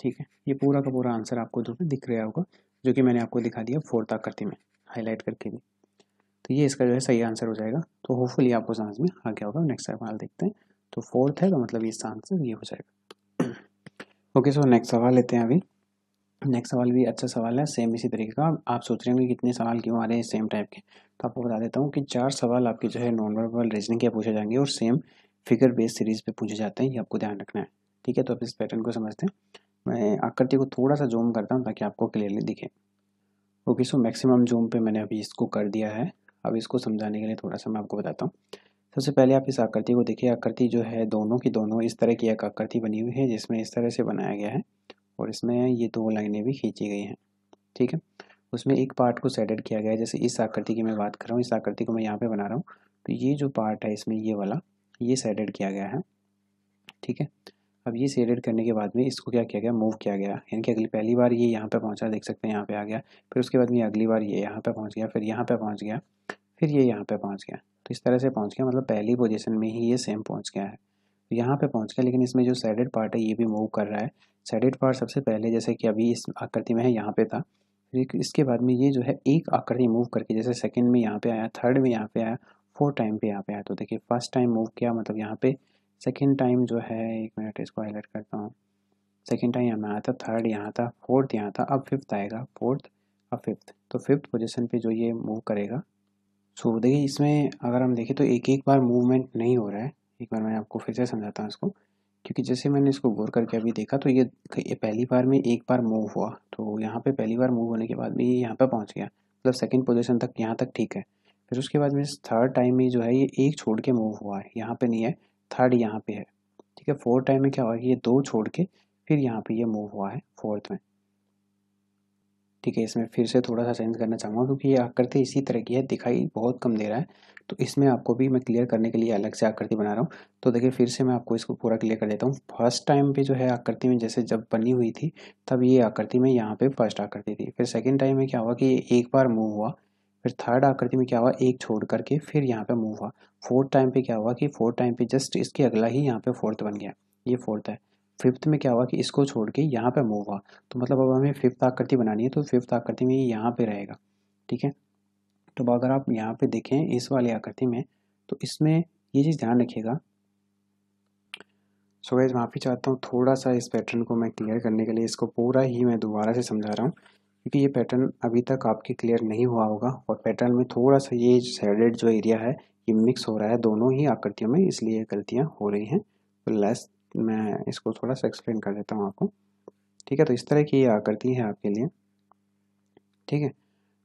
ठीक है ये पूरा का पूरा आंसर आपको जो दिख रहा होगा जो कि मैंने आपको दिखा दिया फोर्थ आकृति में हाईलाइट करके भी तो ये इसका जो है सही आंसर हो जाएगा तो होपफुली आपको समझ में आ गया होगा नेक्स्ट सवाल देखते हैं तो फोर्थ है तो मतलब इसका आंसर ये हो जाएगा ओके सो नेक्स्ट सवाल लेते हैं अभी नेक्स्ट सवाल भी अच्छा सवाल है सेम इसी तरीके का आप सोच रहे होंगे कितने सवाल क्यों आ रहे हैं सेम टाइप के तो आपको बता देता हूँ कि चार सवाल आपके जो है नॉन वर्बल रीजनिंग के पूछे जाएंगे और सेम फिगर बेस्ड सीरीज पे पूछे जाते हैं ये आपको ध्यान रखना है ठीक है तो आप इस पैटर्न को समझते हैं मैं आकृति को थोड़ा सा जूम करता हूँ ताकि आपको क्लियरली दिखे ओके सो मैक्सिमम जूम पे मैंने अभी इसको कर दिया है अब इसको समझाने के लिए थोड़ा सा मैं आपको बताता हूँ सबसे पहले आप इस आकृति को देखिए आकृति जो है दोनों की दोनों इस तरह की एक आकृति बनी हुई है जिसमें इस तरह से बनाया गया है और इसमें ये दो लाइनें भी खींची गई हैं ठीक है उसमें एक पार्ट को सेडेड किया गया है जैसे इस आकृति की मैं बात कर रहा हूँ इस आकृति को मैं यहाँ पे बना रहा हूँ तो ये जो पार्ट है इसमें ये वाला ये सेडेड किया गया है ठीक है अब ये सेडेड करने के बाद में इसको क्या किया गया मूव किया गया यानी कि अगली पहली बार ये यहाँ पर पहुँचा देख सकते हैं यहाँ पर आ गया फिर उसके बाद में अगली बार ये यहाँ पर पहुँच गया फिर यहाँ पर पहुँच गया फिर ये यहाँ पर पहुँच गया तो इस तरह से पहुंच गया मतलब पहली पोजीशन में ही ये सेम पहुंच गया है तो यहाँ पे पहुंच गया लेकिन इसमें जो सेडेड पार्ट है ये भी मूव कर रहा है सेडेड पार्ट सबसे पहले जैसे कि अभी इस आकृति में है यहाँ पे था फिर इसके बाद में ये जो है एक आकृति मूव करके जैसे सेकेंड में यहाँ पे आया थर्ड में यहाँ पे आया फोर्थ टाइम पे यहाँ पे आया तो देखिए फर्स्ट टाइम मूव किया मतलब यहाँ पे सेकेंड टाइम जो है एक मिनट इसको हाईलाइट करता हूँ सेकेंड टाइम यहाँ आया था थर्ड यहाँ था फोर्थ यहाँ था अब फिफ्थ आएगा फोर्थ अब फिफ्थ तो फिफ्थ पोजिशन पर जो ये मूव करेगा सो so, देखिए इसमें अगर हम देखें तो एक एक बार मूवमेंट नहीं हो रहा है एक बार मैं आपको फिर से समझाता हूँ इसको क्योंकि जैसे मैंने इसको गौर करके अभी देखा तो ये ये पहली बार में एक बार मूव हुआ तो यहाँ पे पहली बार मूव होने के बाद भी ये यहाँ पर पहुँच गया मतलब सेकंड पोजीशन तक यहाँ तक ठीक है फिर उसके बाद में थर्ड टाइम में जो है ये एक छोड़ के मूव हुआ है यहाँ पर नहीं है थर्ड यहाँ पर है ठीक है फोर्थ टाइम में क्या हुआ है ये दो छोड़ के फिर यहाँ पर ये मूव हुआ है फोर्थ में ठीक है इसमें फिर से थोड़ा सा चेंज करना चाहूँगा क्योंकि ये आकृति इसी तरह की है दिखाई बहुत कम दे रहा है तो इसमें आपको भी मैं क्लियर करने के लिए अलग से आकृति बना रहा हूँ तो देखिए फिर से मैं आपको इसको पूरा क्लियर कर देता हूँ फर्स्ट टाइम पे जो है आकृति में जैसे जब बनी हुई थी तब ये आकृति में यहाँ पे फर्स्ट आकृति थी फिर सेकेंड टाइम में क्या हुआ कि ये एक बार मूव हुआ फिर थर्ड आकृति में क्या हुआ एक छोड़ करके फिर यहाँ पे मूव हुआ फोर्थ टाइम पे क्या हुआ कि फोर्थ टाइम पे जस्ट इसके अगला ही यहाँ पे फोर्थ बन गया ये फोर्थ है फिफ्थ में क्या हुआ कि इसको छोड़ के यहाँ पर मूव हुआ तो मतलब अब हमें फिफ्थ आकृति बनानी है तो फिफ्थ आकृति में ये यहाँ पर रहेगा ठीक है तो अगर आप यहाँ पे देखें इस वाली आकृति में तो इसमें ये चीज़ ध्यान रखिएगा सो गैस माफ़ी चाहता हूँ थोड़ा सा इस पैटर्न को मैं क्लियर करने के लिए इसको पूरा ही मैं दोबारा से समझा रहा हूँ क्योंकि ये पैटर्न अभी तक आपके क्लियर नहीं हुआ होगा और पैटर्न में थोड़ा सा ये शेडेड जो एरिया है ये मिक्स हो रहा है दोनों ही आकृतियों में इसलिए गलतियाँ हो रही हैं तो लेस मैं इसको थोड़ा सा एक्सप्लेन कर देता हूँ आपको ठीक है तो इस तरह की ये आकृति है आपके लिए ठीक है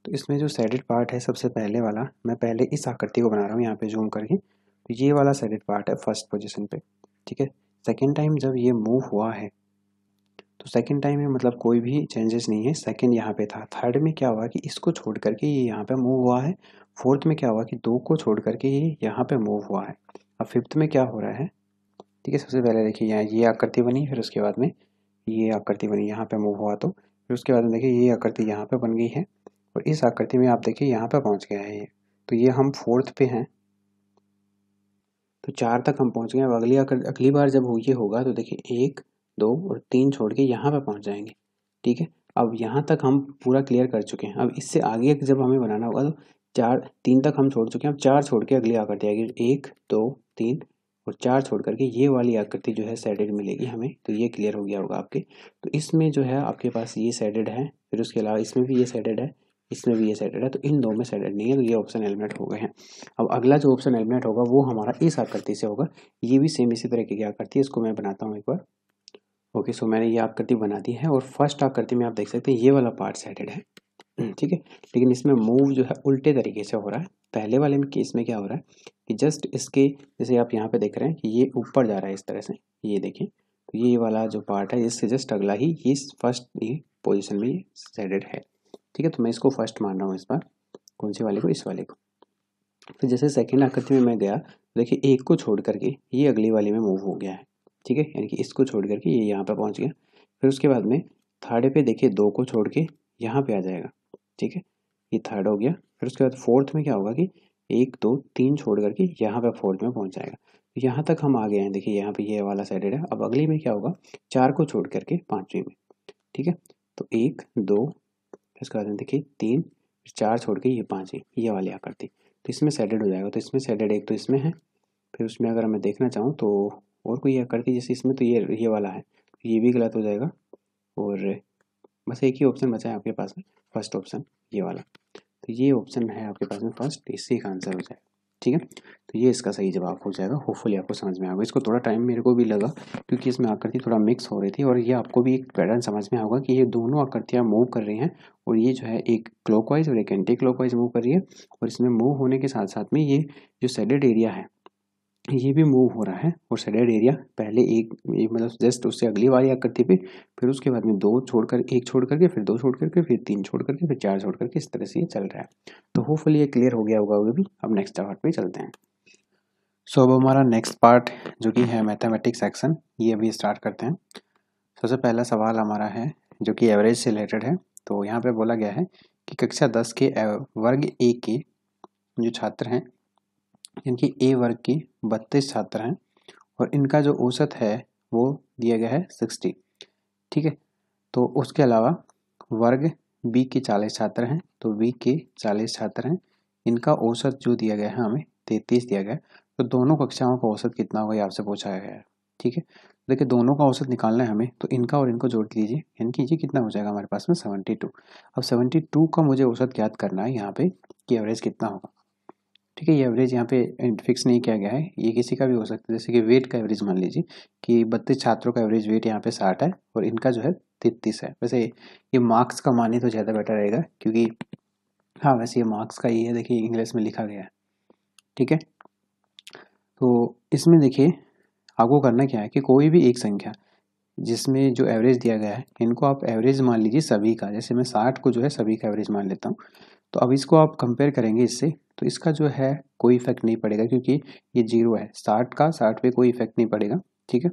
तो इसमें जो सेडेड पार्ट है सबसे पहले वाला मैं पहले इस आकृति को बना रहा हूँ यहाँ पे जूम करके तो ये वाला सेडेड पार्ट है फर्स्ट पोजीशन पे ठीक है सेकेंड टाइम जब ये मूव हुआ है तो सेकेंड टाइम में मतलब कोई भी चेंजेस नहीं है सेकेंड यहाँ पे था थर्ड में क्या हुआ कि इसको छोड़ करके ये यहाँ पे मूव हुआ है फोर्थ में क्या हुआ कि दो को छोड़ करके ये यहाँ पे मूव हुआ है अब फिफ्थ में क्या हो रहा है ठीक है सबसे पहले देखिए यहाँ ये आकृति बनी फिर उसके बाद में ये आकृति बनी यहाँ पे मूव हुआ तो फिर उसके बाद में देखिए ये आकृति यहाँ पे बन गई है और इस आकृति में आप देखिए यहाँ पे पहुँच गया है ये तो ये हम फोर्थ पे हैं तो चार तक हम पहुँच गए अब अगली आकर अगली बार जब हो ये होगा तो देखिए एक दो और तीन छोड़ के यहाँ पर पहुँच जाएंगे ठीक है अब यहाँ तक हम पूरा क्लियर कर चुके हैं अब इससे आगे जब हमें बनाना होगा तो चार तीन तक हम छोड़ चुके हैं अब चार छोड़ के अगली आकृति आएगी एक दो तीन और चार छोड़ करके ये वाली आकृति जो है सैडेड मिलेगी हमें तो ये क्लियर हो गया होगा आपके तो इसमें जो है आपके पास ये सैडेड है फिर उसके अलावा इसमें भी ये सैडेड है इसमें भी ये सैडेड है तो इन दो में सैडेड नहीं है तो ये ऑप्शन एलिमिनेट हो गए हैं अब अगला जो ऑप्शन एलिमिनेट होगा वो हमारा इस आकृति से होगा ये भी सेम इसी तरीके की आकृति है इसको मैं बनाता हूँ एक बार ओके सो मैंने ये आकृति बना दी है और फर्स्ट आकृति में आप देख सकते हैं ये वाला पार्ट सैडेड है ठीक है लेकिन इसमें मूव जो है उल्टे तरीके से हो रहा है पहले वाले में केस में क्या हो रहा है कि जस्ट इसके जैसे आप यहाँ पे देख रहे हैं कि ये ऊपर जा रहा है इस तरह से ये देखें तो ये वाला जो पार्ट है इससे जस्ट अगला ही ये फर्स्ट पोजिशन में सेडेड है ठीक है तो मैं इसको फर्स्ट मान रहा हूँ इस बार कौन से वाले को इस वाले को फिर जैसे सेकेंड आकृति में मैं गया तो देखिए एक को छोड़ करके ये अगली वाले में मूव हो गया है ठीक है यानी कि इसको छोड़ करके ये यहाँ पर पहुँच गया फिर उसके बाद में थर्ड पे देखिए दो को छोड़ के यहाँ पे आ जाएगा ठीक है ये थर्ड हो गया फिर उसके बाद फोर्थ में क्या होगा कि एक दो तीन छोड़ करके यहाँ पे फोर्थ में पहुँच जाएगा यहाँ तक हम आ गए हैं देखिए यहाँ पे ये यह वाला साइडेड है अब अगले में क्या होगा चार को छोड़ करके पाँचवीं में ठीक है तो एक दो इसके बाद मतलब देखिए तीन चार छोड़ के ये पाँचवीं ये वाली करती तो इसमें सैडेड हो जाएगा तो इसमें सैडेड एक तो इसमें है फिर उसमें अगर मैं देखना चाहूँ तो और कोई आकृति जैसे इसमें तो ये ये वाला है तो ये भी गलत हो जाएगा और बस एक ही ऑप्शन बचा है आपके पास में फर्स्ट ऑप्शन ये वाला तो ये ऑप्शन है आपके पास में फर्स्ट तो इससे का आंसर हो जाएगा ठीक है तो ये इसका सही जवाब हो जाएगा होपफुली आपको समझ में आएगा इसको थोड़ा टाइम मेरे को भी लगा क्योंकि इसमें आकृति थोड़ा मिक्स हो रही थी और ये आपको भी एक पैटर्न समझ में आएगा कि ये दोनों आकृतियाँ मूव कर रही हैं और ये जो है एक क्लॉकवाइज और एक एंटी क्लॉकवाइज मूव कर रही है और इसमें मूव होने के साथ साथ में ये जो सेडेड एरिया है ये भी मूव हो रहा है और सेडेड एरिया पहले एक मतलब जस्ट उससे अगली वाली आकृति पे फिर उसके बाद में दो छोड़ कर एक छोड़ करके फिर दो छोड़ करके फिर तीन छोड़ करके फिर चार छोड़ करके इस तरह से ये चल रहा है तो होपफुली ये क्लियर हो गया होगा वो भी अब नेक्स्ट पार्ट पे चलते हैं सो so, अब हमारा नेक्स्ट पार्ट जो कि है मैथमेटिक्स सेक्शन ये अभी स्टार्ट करते हैं सबसे पहला सवाल हमारा है जो कि एवरेज से रिलेटेड है तो यहाँ पर बोला गया है कि कक्षा दस के वर्ग ए के जो छात्र हैं इनकी ए वर्ग की बत्तीस छात्र हैं और इनका जो औसत है वो दिया गया है सिक्सटी ठीक है तो उसके अलावा वर्ग बी के चालीस छात्र हैं तो बी के चालीस छात्र हैं इनका औसत जो दिया गया है हमें तैतीस दिया गया तो दोनों कक्षाओं का औसत कितना होगा ये आपसे पूछा गया है ठीक है देखिए दोनों का औसत निकालना है हमें तो इनका और इनको जोड़ लीजिए यानी कि ये कितना हो जाएगा हमारे पास में सेवेंटी टू अब सेवेंटी टू का मुझे औसत ज्ञात करना है यहाँ पे कि एवरेज कितना होगा ठीक है ये एवरेज यहाँ पे फिक्स uh, नहीं किया गया है ये किसी का भी हो सकता है जैसे कि वेट का एवरेज मान लीजिए कि बत्तीस छात्रों का एवरेज वेट यहाँ पे साठ है और इनका जो है तैतीस है वैसे ये मार्क्स का माने तो ज़्यादा बेटर रहेगा क्योंकि हाँ वैसे ये मार्क्स का ही है देखिए इंग्लिश में लिखा गया है ठीक है तो इसमें देखिए आपको करना क्या है कि कोई भी एक संख्या जिसमें जो एवरेज दिया गया है इनको आप एवरेज मान लीजिए सभी का जैसे मैं साठ को जो है सभी का एवरेज मान लेता हूँ तो अब इसको आप कंपेयर करेंगे इससे तो इसका जो है कोई इफेक्ट नहीं पड़ेगा क्योंकि ये जीरो है साठ का साठ पे कोई इफेक्ट नहीं पड़ेगा ठीक है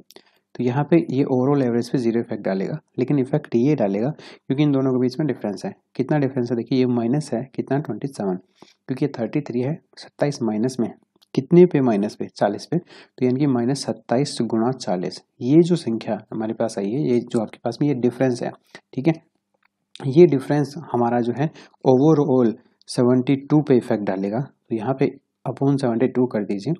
तो यहाँ पे ये ओवरऑल एवरेज पे जीरो इफेक्ट डालेगा लेकिन इफेक्ट ये डालेगा क्योंकि इन दोनों के बीच में डिफरेंस है कितना डिफरेंस है देखिए ये माइनस है कितना ट्वेंटी सेवन क्योंकि ये थर्टी थ्री है सत्ताईस माइनस में कितने पे माइनस पे चालीस पे तो यानी कि माइनस सत्ताईस गुणा चालीस ये जो संख्या हमारे पास आई है ये जो आपके पास में ये डिफरेंस है ठीक है ये डिफरेंस हमारा जो है ओवरऑल 72 पे इफेक्ट डालेगा तो यहाँ पे अपॉन 72 कर दीजिए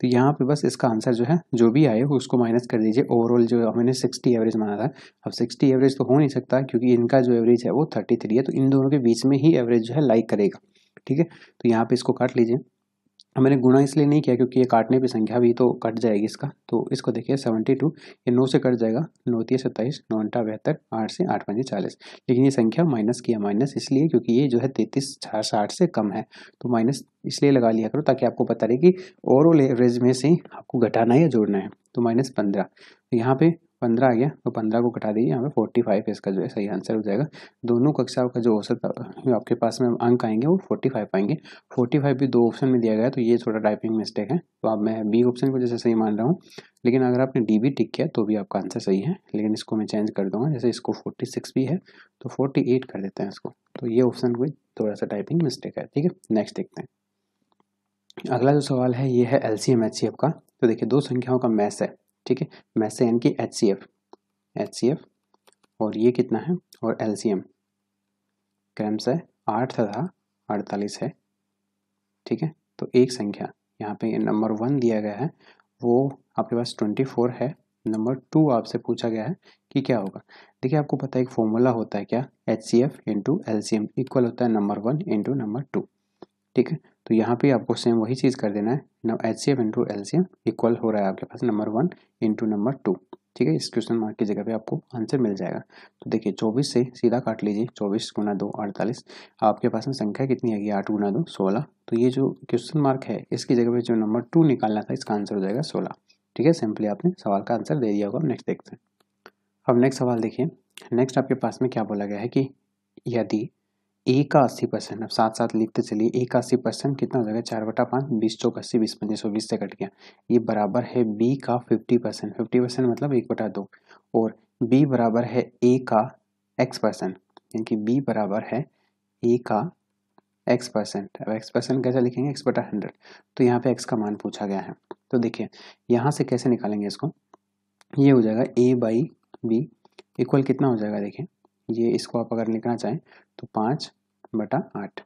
तो यहाँ पे बस इसका आंसर जो है जो भी आए उसको माइनस कर दीजिए ओवरऑल जो हमने 60 एवरेज माना था अब 60 एवरेज तो हो नहीं सकता क्योंकि इनका जो एवरेज है वो 33 है तो इन दोनों के बीच में ही एवरेज जो है लाइक करेगा ठीक है तो यहाँ पे इसको काट लीजिए मैंने गुणा इसलिए नहीं किया क्योंकि ये काटने पर संख्या भी तो कट जाएगी इसका तो इसको देखिए सेवेंटी टू ये नौ से कट जाएगा नौतीय सत्ताईस नौटा बहत्तर आठ से आठ पंजे चालीस लेकिन ये संख्या माइनस की है माइनस इसलिए क्योंकि ये जो है तैंतीस चार साठ से कम है तो माइनस इसलिए लगा लिया करो ताकि आपको पता रहे कि ओवरऑल एवरेज में से आपको घटाना या जोड़ना है तो माइनस पंद्रह तो यहाँ पे पंद्रह आ गया तो पंद्रह को कटा दीजिए यहाँ पे फोर्टी फाइव इसका जो है सही आंसर हो जाएगा दोनों कक्षाओं का जो औसत आपके पास में अंक आएंगे वो फोर्टी फाइव आएंगे फोर्टी फाइव भी दो ऑप्शन में दिया गया तो ये थोड़ा टाइपिंग मिस्टेक है तो आप मैं बी ऑप्शन को जैसे सही मान रहा हूँ लेकिन अगर आपने डी भी टिक किया तो भी आपका आंसर सही है लेकिन इसको मैं चेंज कर दूँगा जैसे इसको फोर्टी सिक्स भी है तो फोर्टी एट कर देते हैं इसको तो ये ऑप्शन को थोड़ा सा टाइपिंग मिस्टेक है ठीक है नेक्स्ट देखते हैं अगला जो सवाल है ये है L C M H C आपका तो देखिए दो संख्याओं का मैस है ठीक है मैसेन की H C F H C F और ये कितना है और एल सी एम क्रम्स है आठ तथा अड़तालीस है ठीक है तो एक संख्या यहाँ पे नंबर वन दिया गया है वो आपके पास ट्वेंटी फोर है नंबर टू आपसे पूछा गया है कि क्या होगा देखिए आपको पता है एक फॉर्मूला होता है क्या H C F into L C M equal होता है number one into number two ठीक है तो यहाँ पे आपको सेम वही चीज़ कर देना है now H C F into L C M equal हो रहा है आपके पास number one into number two ठीक है इस क्वेश्चन मार्क की जगह पे आपको आंसर मिल जाएगा तो देखिए 24 से सीधा काट लीजिए 24 गुना दो अड़तालीस आपके पास में संख्या कितनी आएगी आठ गुना दो सोलह तो ये जो क्वेश्चन मार्क है इसकी जगह पे जो नंबर टू निकालना था इसका आंसर हो जाएगा सोलह ठीक है सिंपली आपने सवाल का आंसर दे दिया होगा नेक्स्ट देखते हैं अब नेक्स्ट सवाल देखिए नेक्स्ट आपके पास में क्या बोला गया है कि यदि अस्सी परसेंट अब साथ साथ लिखते चलिए अस्सी परसेंट कितना हो जाएगा चार बटा पाँच बीस चौक अस्सी बीस पंजे सौ बीस से कट गया ये बराबर है बी का फिफ्टी परसेंट फिफ्टी परसेंट मतलब एक बटा दो और बी बराबर है ए का एक्स परसेंट यानी कि बी बराबर है ए का एक्स परसेंट अब एक्स परसेंट कैसे लिखेंगे एक्स बटा हंड्रेड तो यहाँ पे एक्स का मान पूछा गया है तो देखिए यहाँ से कैसे निकालेंगे इसको ये हो जाएगा ए बाई बी इक्वल कितना हो जाएगा देखिए ये इसको आप अगर लिखना चाहें तो पाँच बटा आठ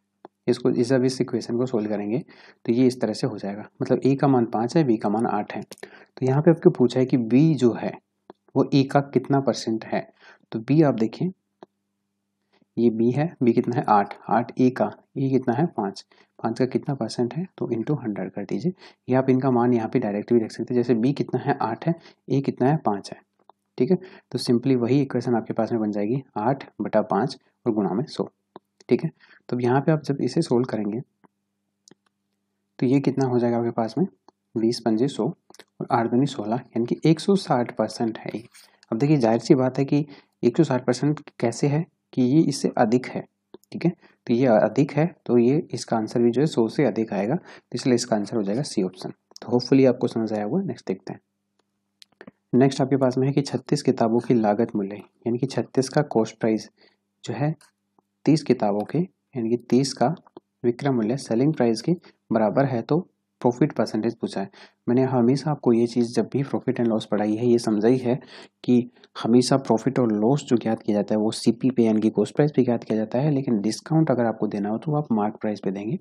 इसको इस अब इस इक्वेशन को सोल्व करेंगे तो ये इस तरह से हो जाएगा मतलब ए का मान पाँच है बी का मान आठ है तो यहाँ पे आपको पूछा है कि बी जो है वो ए का कितना परसेंट है तो बी आप देखें ये बी है बी कितना है आठ आठ ए का ए कितना है पाँच पाँच का कितना परसेंट है तो इंटू हंड्रेड कर दीजिए ये आप इनका मान यहाँ पे डायरेक्ट भी रख सकते हैं जैसे बी कितना है आठ है ए कितना है पाँच है ठीक है तो सिंपली वही इक्वेशन आपके पास में बन जाएगी आठ बटा पाँच और गुणा में सौ ठीक है तो यहाँ पे आप जब इसे सोल्व करेंगे तो ये कितना हो जाएगा आपके पास में बीस पंजे सौ और आठ दूनी सोलह यानी कि एक सौ साठ परसेंट है अब देखिए जाहिर सी बात है कि एक सौ साठ परसेंट कैसे है कि ये इससे अधिक है ठीक है तो ये अधिक है तो ये इसका आंसर भी जो है सौ से अधिक आएगा तो इसलिए इसका आंसर हो जाएगा सी ऑप्शन तो होपफुली आपको समझ आया हुआ नेक्स्ट देखते हैं नेक्स्ट आपके पास में है कि छत्तीस किताबों की लागत मूल्य यानी कि छत्तीस का कॉस्ट प्राइस जो है तीस किताबों के यानी कि तीस का विक्रय मूल्य सेलिंग प्राइस के बराबर है तो प्रॉफिट परसेंटेज पूछा है मैंने हमेशा आपको ये चीज़ जब भी प्रॉफिट एंड लॉस पढ़ाई है ये समझाई है कि हमेशा प्रॉफिट और लॉस जो ज्ञात किया जाता है वो सी पी पे यानी कि कोस्ट प्राइस पे ज्ञात किया जाता है लेकिन डिस्काउंट अगर आपको देना हो तो आप मार्क प्राइस पे देंगे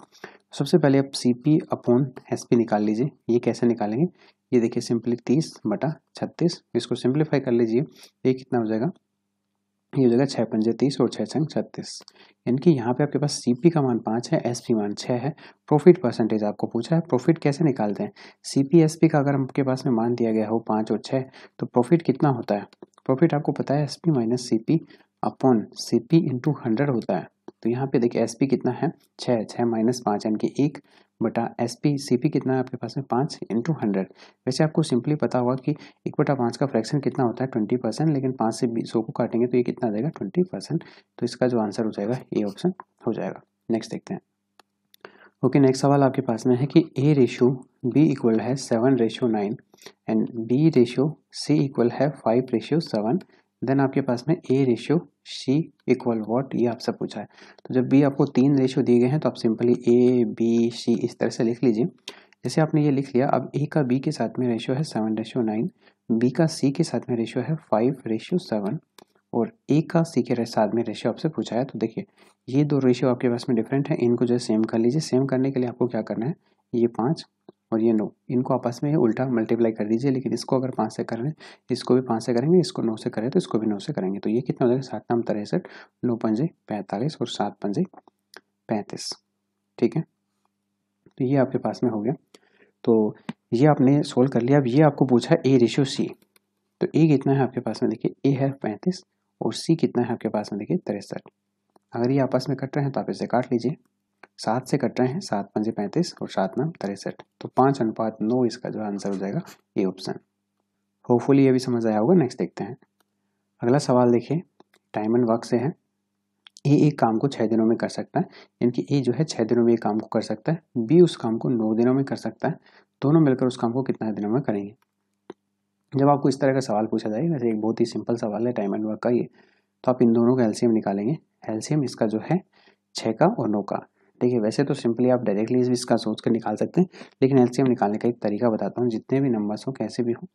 सबसे पहले आप C P upon S P निकाल लीजिए ये कैसे निकालेंगे ये देखिए सिंपली तीस बटा छत्तीस इसको सिंप्लीफाई कर लीजिए ये कितना हो जाएगा ये हो जाएगा छः पंजे तीस और छः छंग छत्तीस यानी कि यहाँ पे आपके पास सीपी का मान पाँच है एसपी मान छः है प्रॉफिट परसेंटेज आपको पूछा है प्रॉफिट कैसे निकालते हैं एस पी का अगर आपके पास में मान दिया गया हो पाँच और छः तो प्रॉफिट कितना होता है प्रॉफिट आपको पता है SP minus C P upon CP into hundred होता है तो यहाँ पे देखिए पी कितना है छः छः माइनस पाँच यानी कि एक बटा एस पी सी पी कितना है आपके पास में पाँच इंटू हंड्रेड वैसे आपको सिंपली पता होगा कि एक बटा पाँच का फ्रैक्शन कितना होता है ट्वेंटी परसेंट लेकिन पाँच से बीस सौ को काटेंगे तो ये कितना देगा ट्वेंटी परसेंट तो इसका जो आंसर हो जाएगा ए ऑप्शन हो जाएगा नेक्स्ट देखते हैं ओके okay, नेक्स्ट सवाल आपके पास में है कि ए रेशियो बी इक्वल है seven ratio nine and B ratio C equal है फाइव रेशियो सेवन देन आपके पास में A ratio C equal what ये आपसे पूछा है तो जब भी आपको तीन रेशियो दिए गए हैं तो आप सिंपली ए बी सी इस तरह से लिख लीजिए जैसे आपने ये लिख लिया अब ए का बी के साथ में रेशियो है सेवन रेशियो नाइन बी का सी के साथ में रेशियो है फाइव रेशियो सेवन और ए का सी के साथ में रेशियो आपसे पूछा है तो देखिए ये दो रेशियो आपके पास में डिफरेंट है इनको जो है सेम कर लीजिए सेम करने के लिए आपको क्या करना है ये पाँच और ये नौ इनको आपस में उल्टा मल्टीप्लाई कर दीजिए लेकिन इसको अगर पाँच से करें इसको भी पाँच से करेंगे इसको नौ से करें तो इसको भी नौ से करेंगे तो ये कितना हो जाएगा सात नाम तिरसठ नौ पंजे पैंतालीस और सात पंजे पैंतीस ठीक है तो ये आपके पास में हो गया तो ये आपने सोल्व कर लिया अब ये आपको पूछा ए रेशियो सी तो ए कितना है आपके पास में देखिए ए है पैंतीस और सी कितना है आपके पास में देखिए तिरसठ अगर ये आपस में कट रहे हैं तो आप इसे काट लीजिए सात से कट रहे हैं सात पंजे पैंतीस और सात नाम तिरसठ तो पाँच अनुपात नौ इसका जो आंसर हो जाएगा ए ऑप्शन होपफुली ये भी समझ आया होगा नेक्स्ट देखते हैं अगला सवाल देखिए टाइम एंड वर्क से है ए एक काम को छः दिनों में कर सकता है यानी कि ए जो है छः दिनों में एक काम को कर सकता है बी उस काम को नौ दिनों में कर सकता है दोनों मिलकर उस काम को कितना दिनों में करेंगे जब आपको इस तरह का सवाल पूछा जाए वैसे एक बहुत ही सिंपल सवाल है टाइम एंड वर्क का ये तो आप इन दोनों का एलसीएम निकालेंगे एलसीएम इसका जो है छः का और नौ का देखिए वैसे तो सिंपली आप डायरेक्टली इसका सोच कर निकाल सकते हैं लेकिन एलसीएम निकालने का एक तरीका बताता हूँ जितने भी नंबर्स हों कैसे भी हों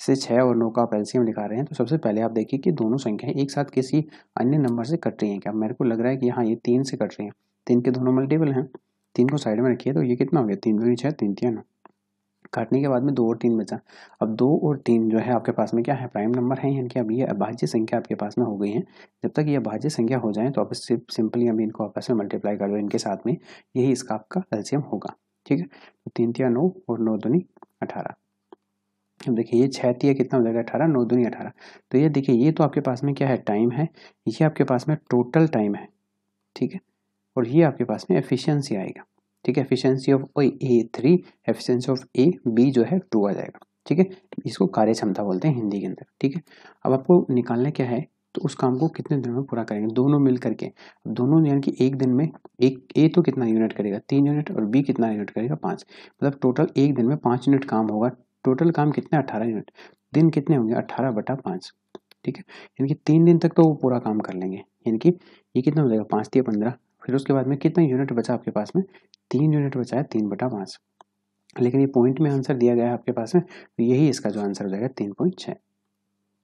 इसे छः और नौ का आप एलसीएम निकाल रहे हैं तो सबसे पहले आप देखिए कि दोनों संख्याएं एक साथ किसी अन्य नंबर से कट रही हैं क्या मेरे को लग रहा है कि हाँ ये तीन से कट रही हैं तीन के दोनों मल्टीपल हैं तीन को साइड में रखिए तो ये कितना हो गया तीन दो छः तीन तीन नौ काटने के बाद में दो और तीन बचा अब दो और तीन जो है आपके पास में क्या है प्राइम नंबर है यानी कि अब ये अभाज्य संख्या आपके पास में हो गई है जब तक ये अभाज्य संख्या हो जाए तो आप सिर्फ सिंपली अभी इनको आपस में मल्टीप्लाई कर दो इनके साथ में यही इसका आपका एल्सियम होगा ठीक है तो तीन तिया नौ और नौ दूनी अठारह अब देखिए ये छः तिया कितना हो जाएगा अठारह नौ दूनी अठारह तो ये देखिए ये तो आपके पास में क्या है टाइम है ये आपके पास में टोटल टाइम है ठीक है और ये आपके पास में एफिशिएंसी आएगा ठीक है efficiency of A three efficiency of A B जो है टू आ जाएगा ठीक है इसको कार्य क्षमता बोलते हैं हिंदी के अंदर ठीक है अब आपको निकालना क्या है तो उस काम को कितने दिन में पूरा करेंगे दोनों मिल करके दोनों यानी कि एक दिन में एक ए तो कितना यूनिट करेगा तीन यूनिट और बी कितना यूनिट करेगा पाँच मतलब टोटल एक दिन में पाँच यूनिट काम होगा टोटल काम कितना अट्ठारह यूनिट दिन कितने होंगे अट्ठारह बटा पाँच ठीक है यानी कि तीन दिन तक तो वो पूरा काम कर लेंगे यानी कि ये कितना हो जाएगा पाँच तीन पंद्रह फिर उसके बाद में कितना यूनिट बचा आपके पास में तीन यूनिट बचा है तीन बटा पाँच लेकिन ये पॉइंट में आंसर दिया गया है आपके पास में तो यही इसका जो आंसर हो जाएगा तीन पॉइंट छः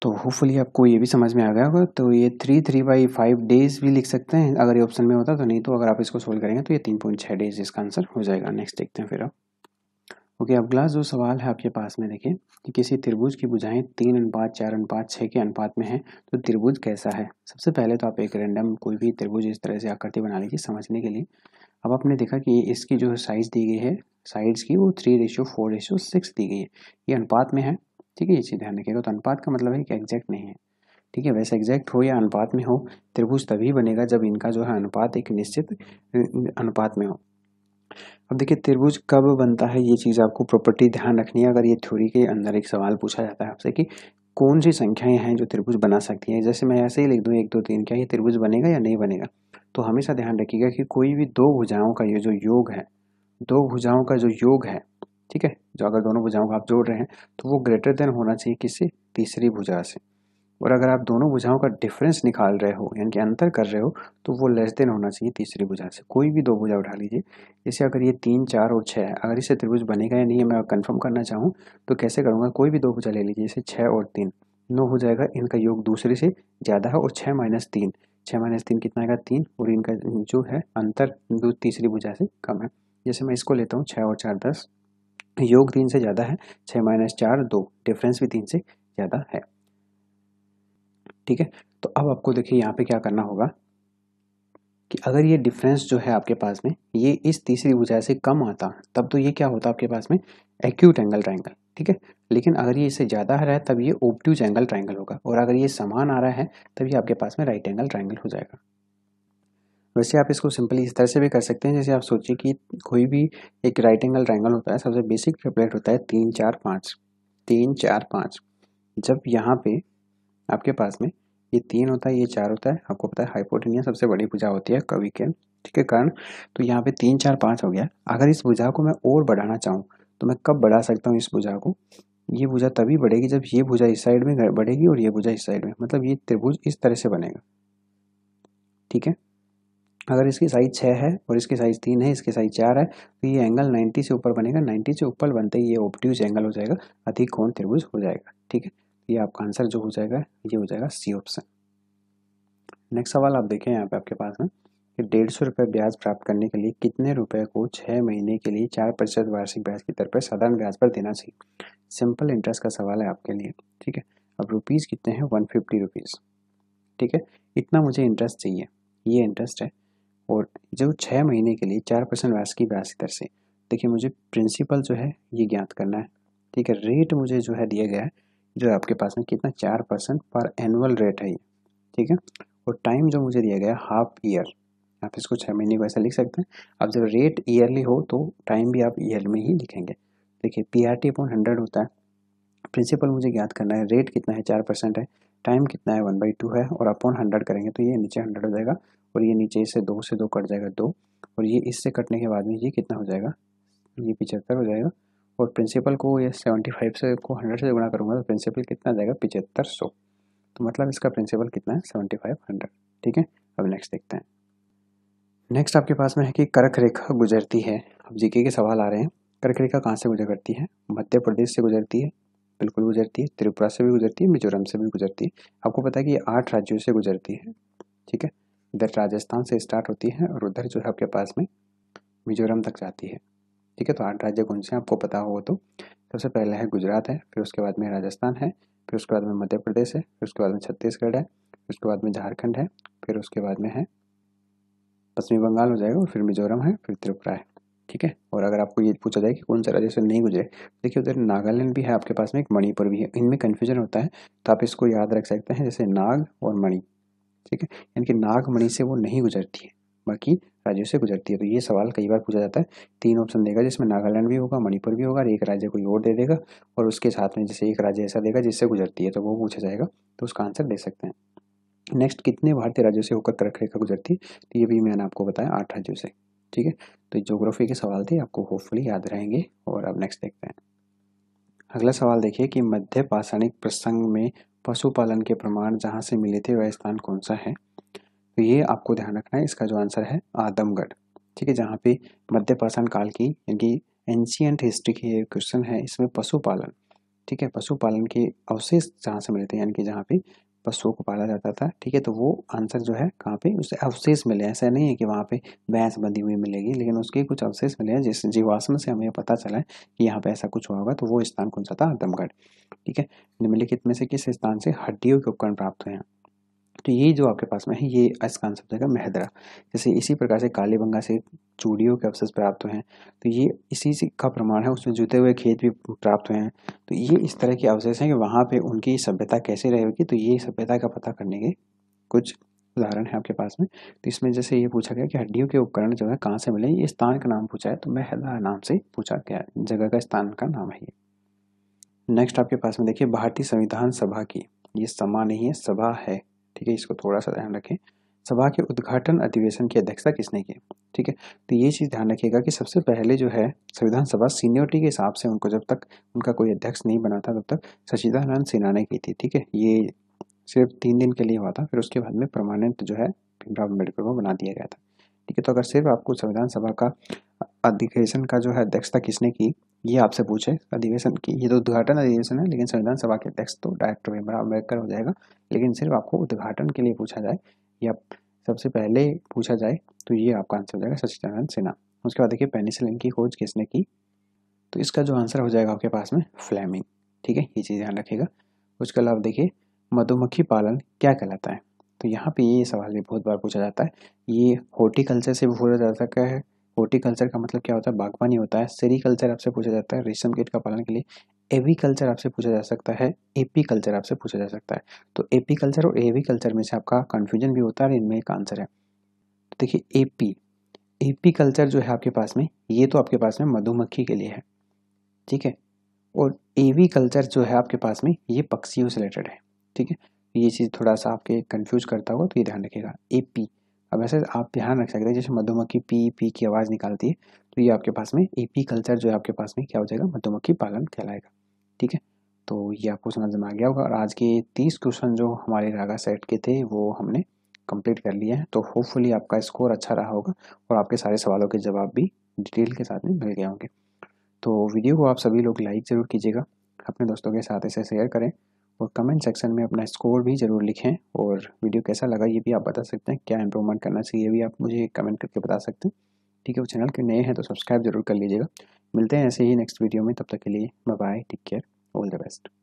तो होपफुली आपको ये भी समझ में आ गया होगा तो ये three three by five days भी लिख सकते हैं अगर ये ऑप्शन में होता तो नहीं तो अगर आप इसको सोल्व करेंगे तो ये तीन पॉइंट छः डेज इसका आंसर हो जाएगा नेक्स्ट देखते हैं फिर आप ओके अब ग्लास जो सवाल है आपके पास में देखें कि किसी त्रिभुज की बुझाएं तीन अनुपात चार अनुपात छः के अनुपात में है तो त्रिभुज कैसा है सबसे पहले तो आप एक रेंडम कोई भी त्रिभुज इस तरह से आकृति बना लीजिए समझने के लिए अब आपने देखा कि इसकी जो साइज दी गई है साइड्स की वो three ratio four ratio six दी गई है ये अनुपात में है ठीक है ये चीज़ ध्यान रखिएगा तो अनुपात का मतलब है कि एग्जैक्ट नहीं है ठीक है वैसे एग्जैक्ट हो या अनुपात में हो त्रिभुज तभी बनेगा जब इनका जो है अनुपात एक निश्चित अनुपात में हो अब देखिए त्रिभुज कब बनता है ये चीज़ आपको प्रॉपर्टी ध्यान रखनी है अगर ये थ्योरी के अंदर एक सवाल पूछा जाता है आपसे कि कौन सी संख्याएं हैं जो त्रिभुज बना सकती हैं जैसे मैं ऐसे ही लिख दूँ एक दो तीन क्या ये त्रिभुज बनेगा या नहीं बनेगा तो हमेशा ध्यान रखिएगा कि कोई भी दो भुजाओं का ये जो योग है दो भुजाओं का जो योग है ठीक है जो अगर दोनों भुजाओं को आप जोड़ रहे हैं तो वो ग्रेटर देन होना चाहिए किसी तीसरी भुजा से और अगर आप दोनों भुजाओं का डिफरेंस निकाल रहे हो यानी कि अंतर कर रहे हो तो वो लेस देन होना चाहिए तीसरी भुजा से कोई भी दो भुजा उठा लीजिए जैसे अगर ये तीन चार और छः है अगर इसे त्रिभुज बनेगा या नहीं है मैं कंफर्म करना चाहूँ तो कैसे करूँगा कोई भी दो भुजा ले लीजिए जैसे छः और तीन नौ हो जाएगा इनका योग दूसरे से ज़्यादा है और छः माइनस तीन छः माइनस तीन कितना आएगा तीन और इनका जो है अंतर दो तीसरी भुजा से कम है जैसे मैं इसको लेता हूँ छः और चार दस योग तीन से ज़्यादा है छः माइनस चार दो डिफरेंस भी तीन से ज़्यादा है ठीक है तो अब आपको देखिए यहाँ पे क्या करना होगा कि अगर ये डिफरेंस जो है आपके पास में ये इस तीसरी ऊंचाई से कम आता तब तो ये क्या होता आपके पास में एक्यूट एंगल ट्राइंगल ठीक है लेकिन अगर ये इससे ज़्यादा आ रहा है तब ये ओब्ट्यूज एंगल ट्राइंगल होगा और अगर ये समान आ रहा है तब ये आपके पास में राइट एंगल ट्राइंगल हो जाएगा वैसे आप इसको सिंपली इस तरह से भी कर सकते हैं जैसे आप सोचिए कि कोई भी एक राइट एंगल ट्राइंगल होता है सबसे बेसिक ट्रिपलेट होता है तीन चार पाँच तीन चार पाँच जब यहाँ पे आपके पास में ये तीन होता है ये चार होता है आपको पता है हाइपोटेनिया सबसे बड़ी भुजा होती है कवि के ठीक है कारण तो यहाँ पे तीन चार पाँच हो गया अगर इस भुजा को मैं और बढ़ाना चाहूँ तो मैं कब बढ़ा सकता हूँ इस भुजा को ये भुजा तभी बढ़ेगी जब ये भुजा इस साइड में बढ़ेगी और ये भुजा इस साइड में मतलब ये त्रिभुज इस तरह से बनेगा ठीक है अगर इसकी साइज छः है और इसकी साइज तीन है इसकी साइज चार है तो ये एंगल नाइन्टी से ऊपर बनेगा नाइन्टी से ऊपर बनते ही ये ओपट्यूज एंगल हो जाएगा अधिक कौन त्रिभुज हो जाएगा ठीक है ये आपका आंसर जो हो जाएगा ये हो जाएगा सी ऑप्शन नेक्स्ट सवाल आप देखें यहाँ पे आपके पास में कि डेढ़ सौ रुपये ब्याज प्राप्त करने के लिए कितने रुपए को छः महीने के लिए चार प्रतिशत वार्षिक ब्याज की दर पर साधारण ब्याज पर देना चाहिए सिंपल इंटरेस्ट का सवाल है आपके लिए ठीक है अब रुपीज़ कितने हैं वन फिफ्टी रुपीज़ ठीक है इतना मुझे इंटरेस्ट चाहिए ये इंटरेस्ट है और जो छः महीने के लिए चार परसेंट ब्याज की ब्याज की दर से देखिए मुझे प्रिंसिपल जो है ये ज्ञात करना है ठीक है रेट मुझे जो है दिया गया है जो है आपके पास में कितना चार परसेंट पर एनुअल रेट है ये ठीक है और टाइम जो मुझे दिया गया हाफ ईयर आप इसको छः महीने को ऐसा लिख सकते हैं अब जब रेट ईयरली हो तो टाइम भी आप ईयर में ही लिखेंगे देखिए P R T upon hundred होता है प्रिंसिपल मुझे ज्ञात करना है रेट कितना है चार परसेंट है टाइम कितना है वन बाई टू है और अपॉन हंड्रेड करेंगे तो ये नीचे हंड्रेड हो जाएगा और ये नीचे इससे दो से दो कट जाएगा दो और ये इससे कटने के बाद में ये कितना हो जाएगा ये पिछहत्तर हो जाएगा और प्रिंसिपल को ये सेवेंटी फाइव से को हंड्रेड से गुणा करूँगा तो प्रिंसिपल कितना जाएगा पिचहत्तर सौ तो मतलब इसका प्रिंसिपल कितना है सेवेंटी फाइव हंड्रेड ठीक है अब नेक्स्ट देखते हैं नेक्स्ट आपके पास में है कि कर्क रेखा गुजरती है अब जीके के सवाल आ रहे हैं कर्क रेखा कहाँ से गुजर करती है मध्य प्रदेश से गुजरती है बिल्कुल गुजरती है त्रिपुरा से भी गुजरती है मिजोरम से भी गुजरती है आपको पता है कि ये आठ राज्यों से गुजरती है ठीक है इधर राजस्थान से स्टार्ट होती है और उधर जो है आपके पास में मिजोरम तक जाती है ठीक है तो आठ राज्य कौन से हैं आपको पता हो तो सबसे पहला है गुजरात है फिर उसके बाद में राजस्थान है फिर उसके बाद में मध्य प्रदेश है फिर उसके बाद में छत्तीसगढ़ है फिर उसके बाद में झारखंड है फिर उसके बाद में है पश्चिमी बंगाल हो जाएगा और फिर मिजोरम है फिर त्रिपुरा है ठीक है और अगर आपको ये पूछा जाए कि कौन सा राज्य से नहीं गुजरे देखिए उधर नागालैंड भी है आपके पास में एक मणिपुर भी है इनमें कन्फ्यूजन होता है तो आप इसको याद रख सकते हैं जैसे नाग और मणि ठीक है यानी कि नाग मणि से वो नहीं गुजरती है बाकी राज्यों से गुजरती है तो ये सवाल कई बार पूछा जाता है तीन ऑप्शन देगा जिसमें नागालैंड भी होगा मणिपुर भी होगा और एक राज्य कोई और दे देगा और उसके साथ में जैसे एक राज्य ऐसा देगा जिससे गुजरती है तो वो पूछा जाएगा तो उसका आंसर दे सकते हैं नेक्स्ट कितने भारतीय राज्यों से होकर कर्क रेखा गुजरती है तो ये भी मैंने आपको बताया आठ राज्यों से ठीक है तो जोग्राफी के सवाल थे आपको होपफुली याद रहेंगे और अब नेक्स्ट देखते हैं अगला सवाल देखिए कि मध्य पाषाणिक प्रसंग में पशुपालन के प्रमाण जहाँ से मिले थे वह स्थान कौन सा है तो ये आपको ध्यान रखना है इसका जो आंसर है आदमगढ़ ठीक है जहाँ पे मध्य प्राचीन काल की यानी एंशियंट हिस्ट्री की क्वेश्चन है इसमें पशुपालन ठीक है पशुपालन के अवशेष जहाँ से मिले थे यानी कि जहाँ पे पशुओं को पाला जाता था ठीक है तो वो आंसर जो है कहाँ पे उसे अवशेष मिले ऐसा नहीं है कि वहाँ पे भैंस बंधी हुई मिलेगी लेकिन उसके कुछ अवशेष मिले हैं जिस जीवाश्म से हमें पता चला है कि यहाँ पे ऐसा कुछ हुआ होगा तो वो स्थान कौन सा था आदमगढ़ ठीक है निम्नलिखित में से किस स्थान से हड्डियों के उपकरण प्राप्त हुए हैं तो ये जो आपके पास में है ये इसका आंसर हो जाएगा जैसे इसी प्रकार से कालीबंगा से चूड़ियों के अवशेष प्राप्त हुए हैं तो ये इसी से का प्रमाण है उसमें जुते हुए खेत भी प्राप्त हुए हैं तो ये इस तरह के अवशेष हैं कि वहाँ पे उनकी सभ्यता कैसे रहेगी तो ये सभ्यता का पता करने के कुछ उदाहरण है आपके पास में तो इसमें जैसे ये पूछा गया कि हड्डियों के उपकरण जो है कहाँ से मिले ये स्थान का नाम पूछा है तो महद्रा नाम से पूछा गया जगह का स्थान का नाम है ये नेक्स्ट आपके पास में देखिए भारतीय संविधान सभा की ये समा नहीं है सभा है ठीक है इसको थोड़ा सा ध्यान रखें सभा के उद्घाटन अधिवेशन की अध्यक्षता किसने की ठीक है तो ये चीज़ ध्यान रखिएगा कि सबसे पहले जो है संविधान सभा सीनियरिटी के हिसाब से उनको जब तक उनका कोई अध्यक्ष नहीं बना था तब तक सचिदानंद सिन्हा ने की थी ठीक है ये सिर्फ तीन दिन के लिए हुआ था फिर उसके बाद में परमानेंट जो है भीमराव अम्बेडकर को बना दिया गया था ठीक है तो अगर सिर्फ आपको संविधान सभा का अधिवेशन का जो है अध्यक्षता किसने की ये आपसे पूछे अधिवेशन की ये तो उद्घाटन अधिवेशन है लेकिन संविधान सभा के अध्यक्ष तो डायरेक्ट भीमराव अम्बेडकर हो जाएगा लेकिन सिर्फ आपको उद्घाटन के लिए पूछा जाए या सबसे पहले पूछा जाए तो ये आपका आंसर हो जाएगा सचिदानंद सिन्हा उसके बाद देखिए पेनिसिलिन की खोज किसने की तो इसका जो आंसर हो जाएगा आपके पास में फ्लैमिंग ठीक है ये चीज़ ध्यान रखिएगा उसके अलावा देखिए मधुमक्खी पालन क्या कहलाता है तो यहाँ पे ये सवाल भी बहुत बार पूछा जाता है ये हॉर्टिकल्चर से भी पूछा जा सकता है हॉर्टिकल्चर का मतलब क्या होता है बागवानी होता है सेरीकल्चर आपसे पूछा जाता है रेशम कीट का पालन के लिए एवी कल्चर आपसे पूछा जा सकता है एपी कल्चर आपसे पूछा जा सकता है तो एपी कल्चर और एवी कल्चर में से आपका कन्फ्यूजन भी होता है और इनमें एक आंसर है तो देखिए एपी एपी कल्चर जो है आपके पास में ये तो आपके पास में मधुमक्खी के लिए है ठीक है और एवी कल्चर जो है आपके पास में ये पक्षियों से रिलेटेड है ठीक है ये चीज़ थोड़ा सा आपके कंफ्यूज करता हुआ तो ये ध्यान रखिएगा एपी अब ऐसे आप ध्यान रख सकते हैं जैसे मधुमक्खी पी पी की आवाज़ निकालती है तो ये आपके पास में एपी कल्चर जो है आपके पास में क्या हो जाएगा मधुमक्खी पालन कहलाएगा ठीक है तो ये आपको समझ में आ गया होगा और आज के तीस क्वेश्चन जो हमारे रागा सेट के थे वो हमने कंप्लीट कर लिए हैं तो होपफुली आपका स्कोर अच्छा रहा होगा और आपके सारे सवालों के जवाब भी डिटेल के साथ में मिल गए होंगे तो वीडियो को आप सभी लोग लाइक ज़रूर कीजिएगा अपने दोस्तों के साथ इसे शेयर करें और कमेंट सेक्शन में अपना स्कोर भी ज़रूर लिखें और वीडियो कैसा लगा ये भी आप बता सकते हैं क्या इम्प्रूवमेंट करना चाहिए ये भी आप मुझे कमेंट करके बता सकते हैं ठीक है वो चैनल के नए हैं तो सब्सक्राइब जरूर कर लीजिएगा मिलते हैं ऐसे ही नेक्स्ट वीडियो में तब तक के लिए bye take care all the best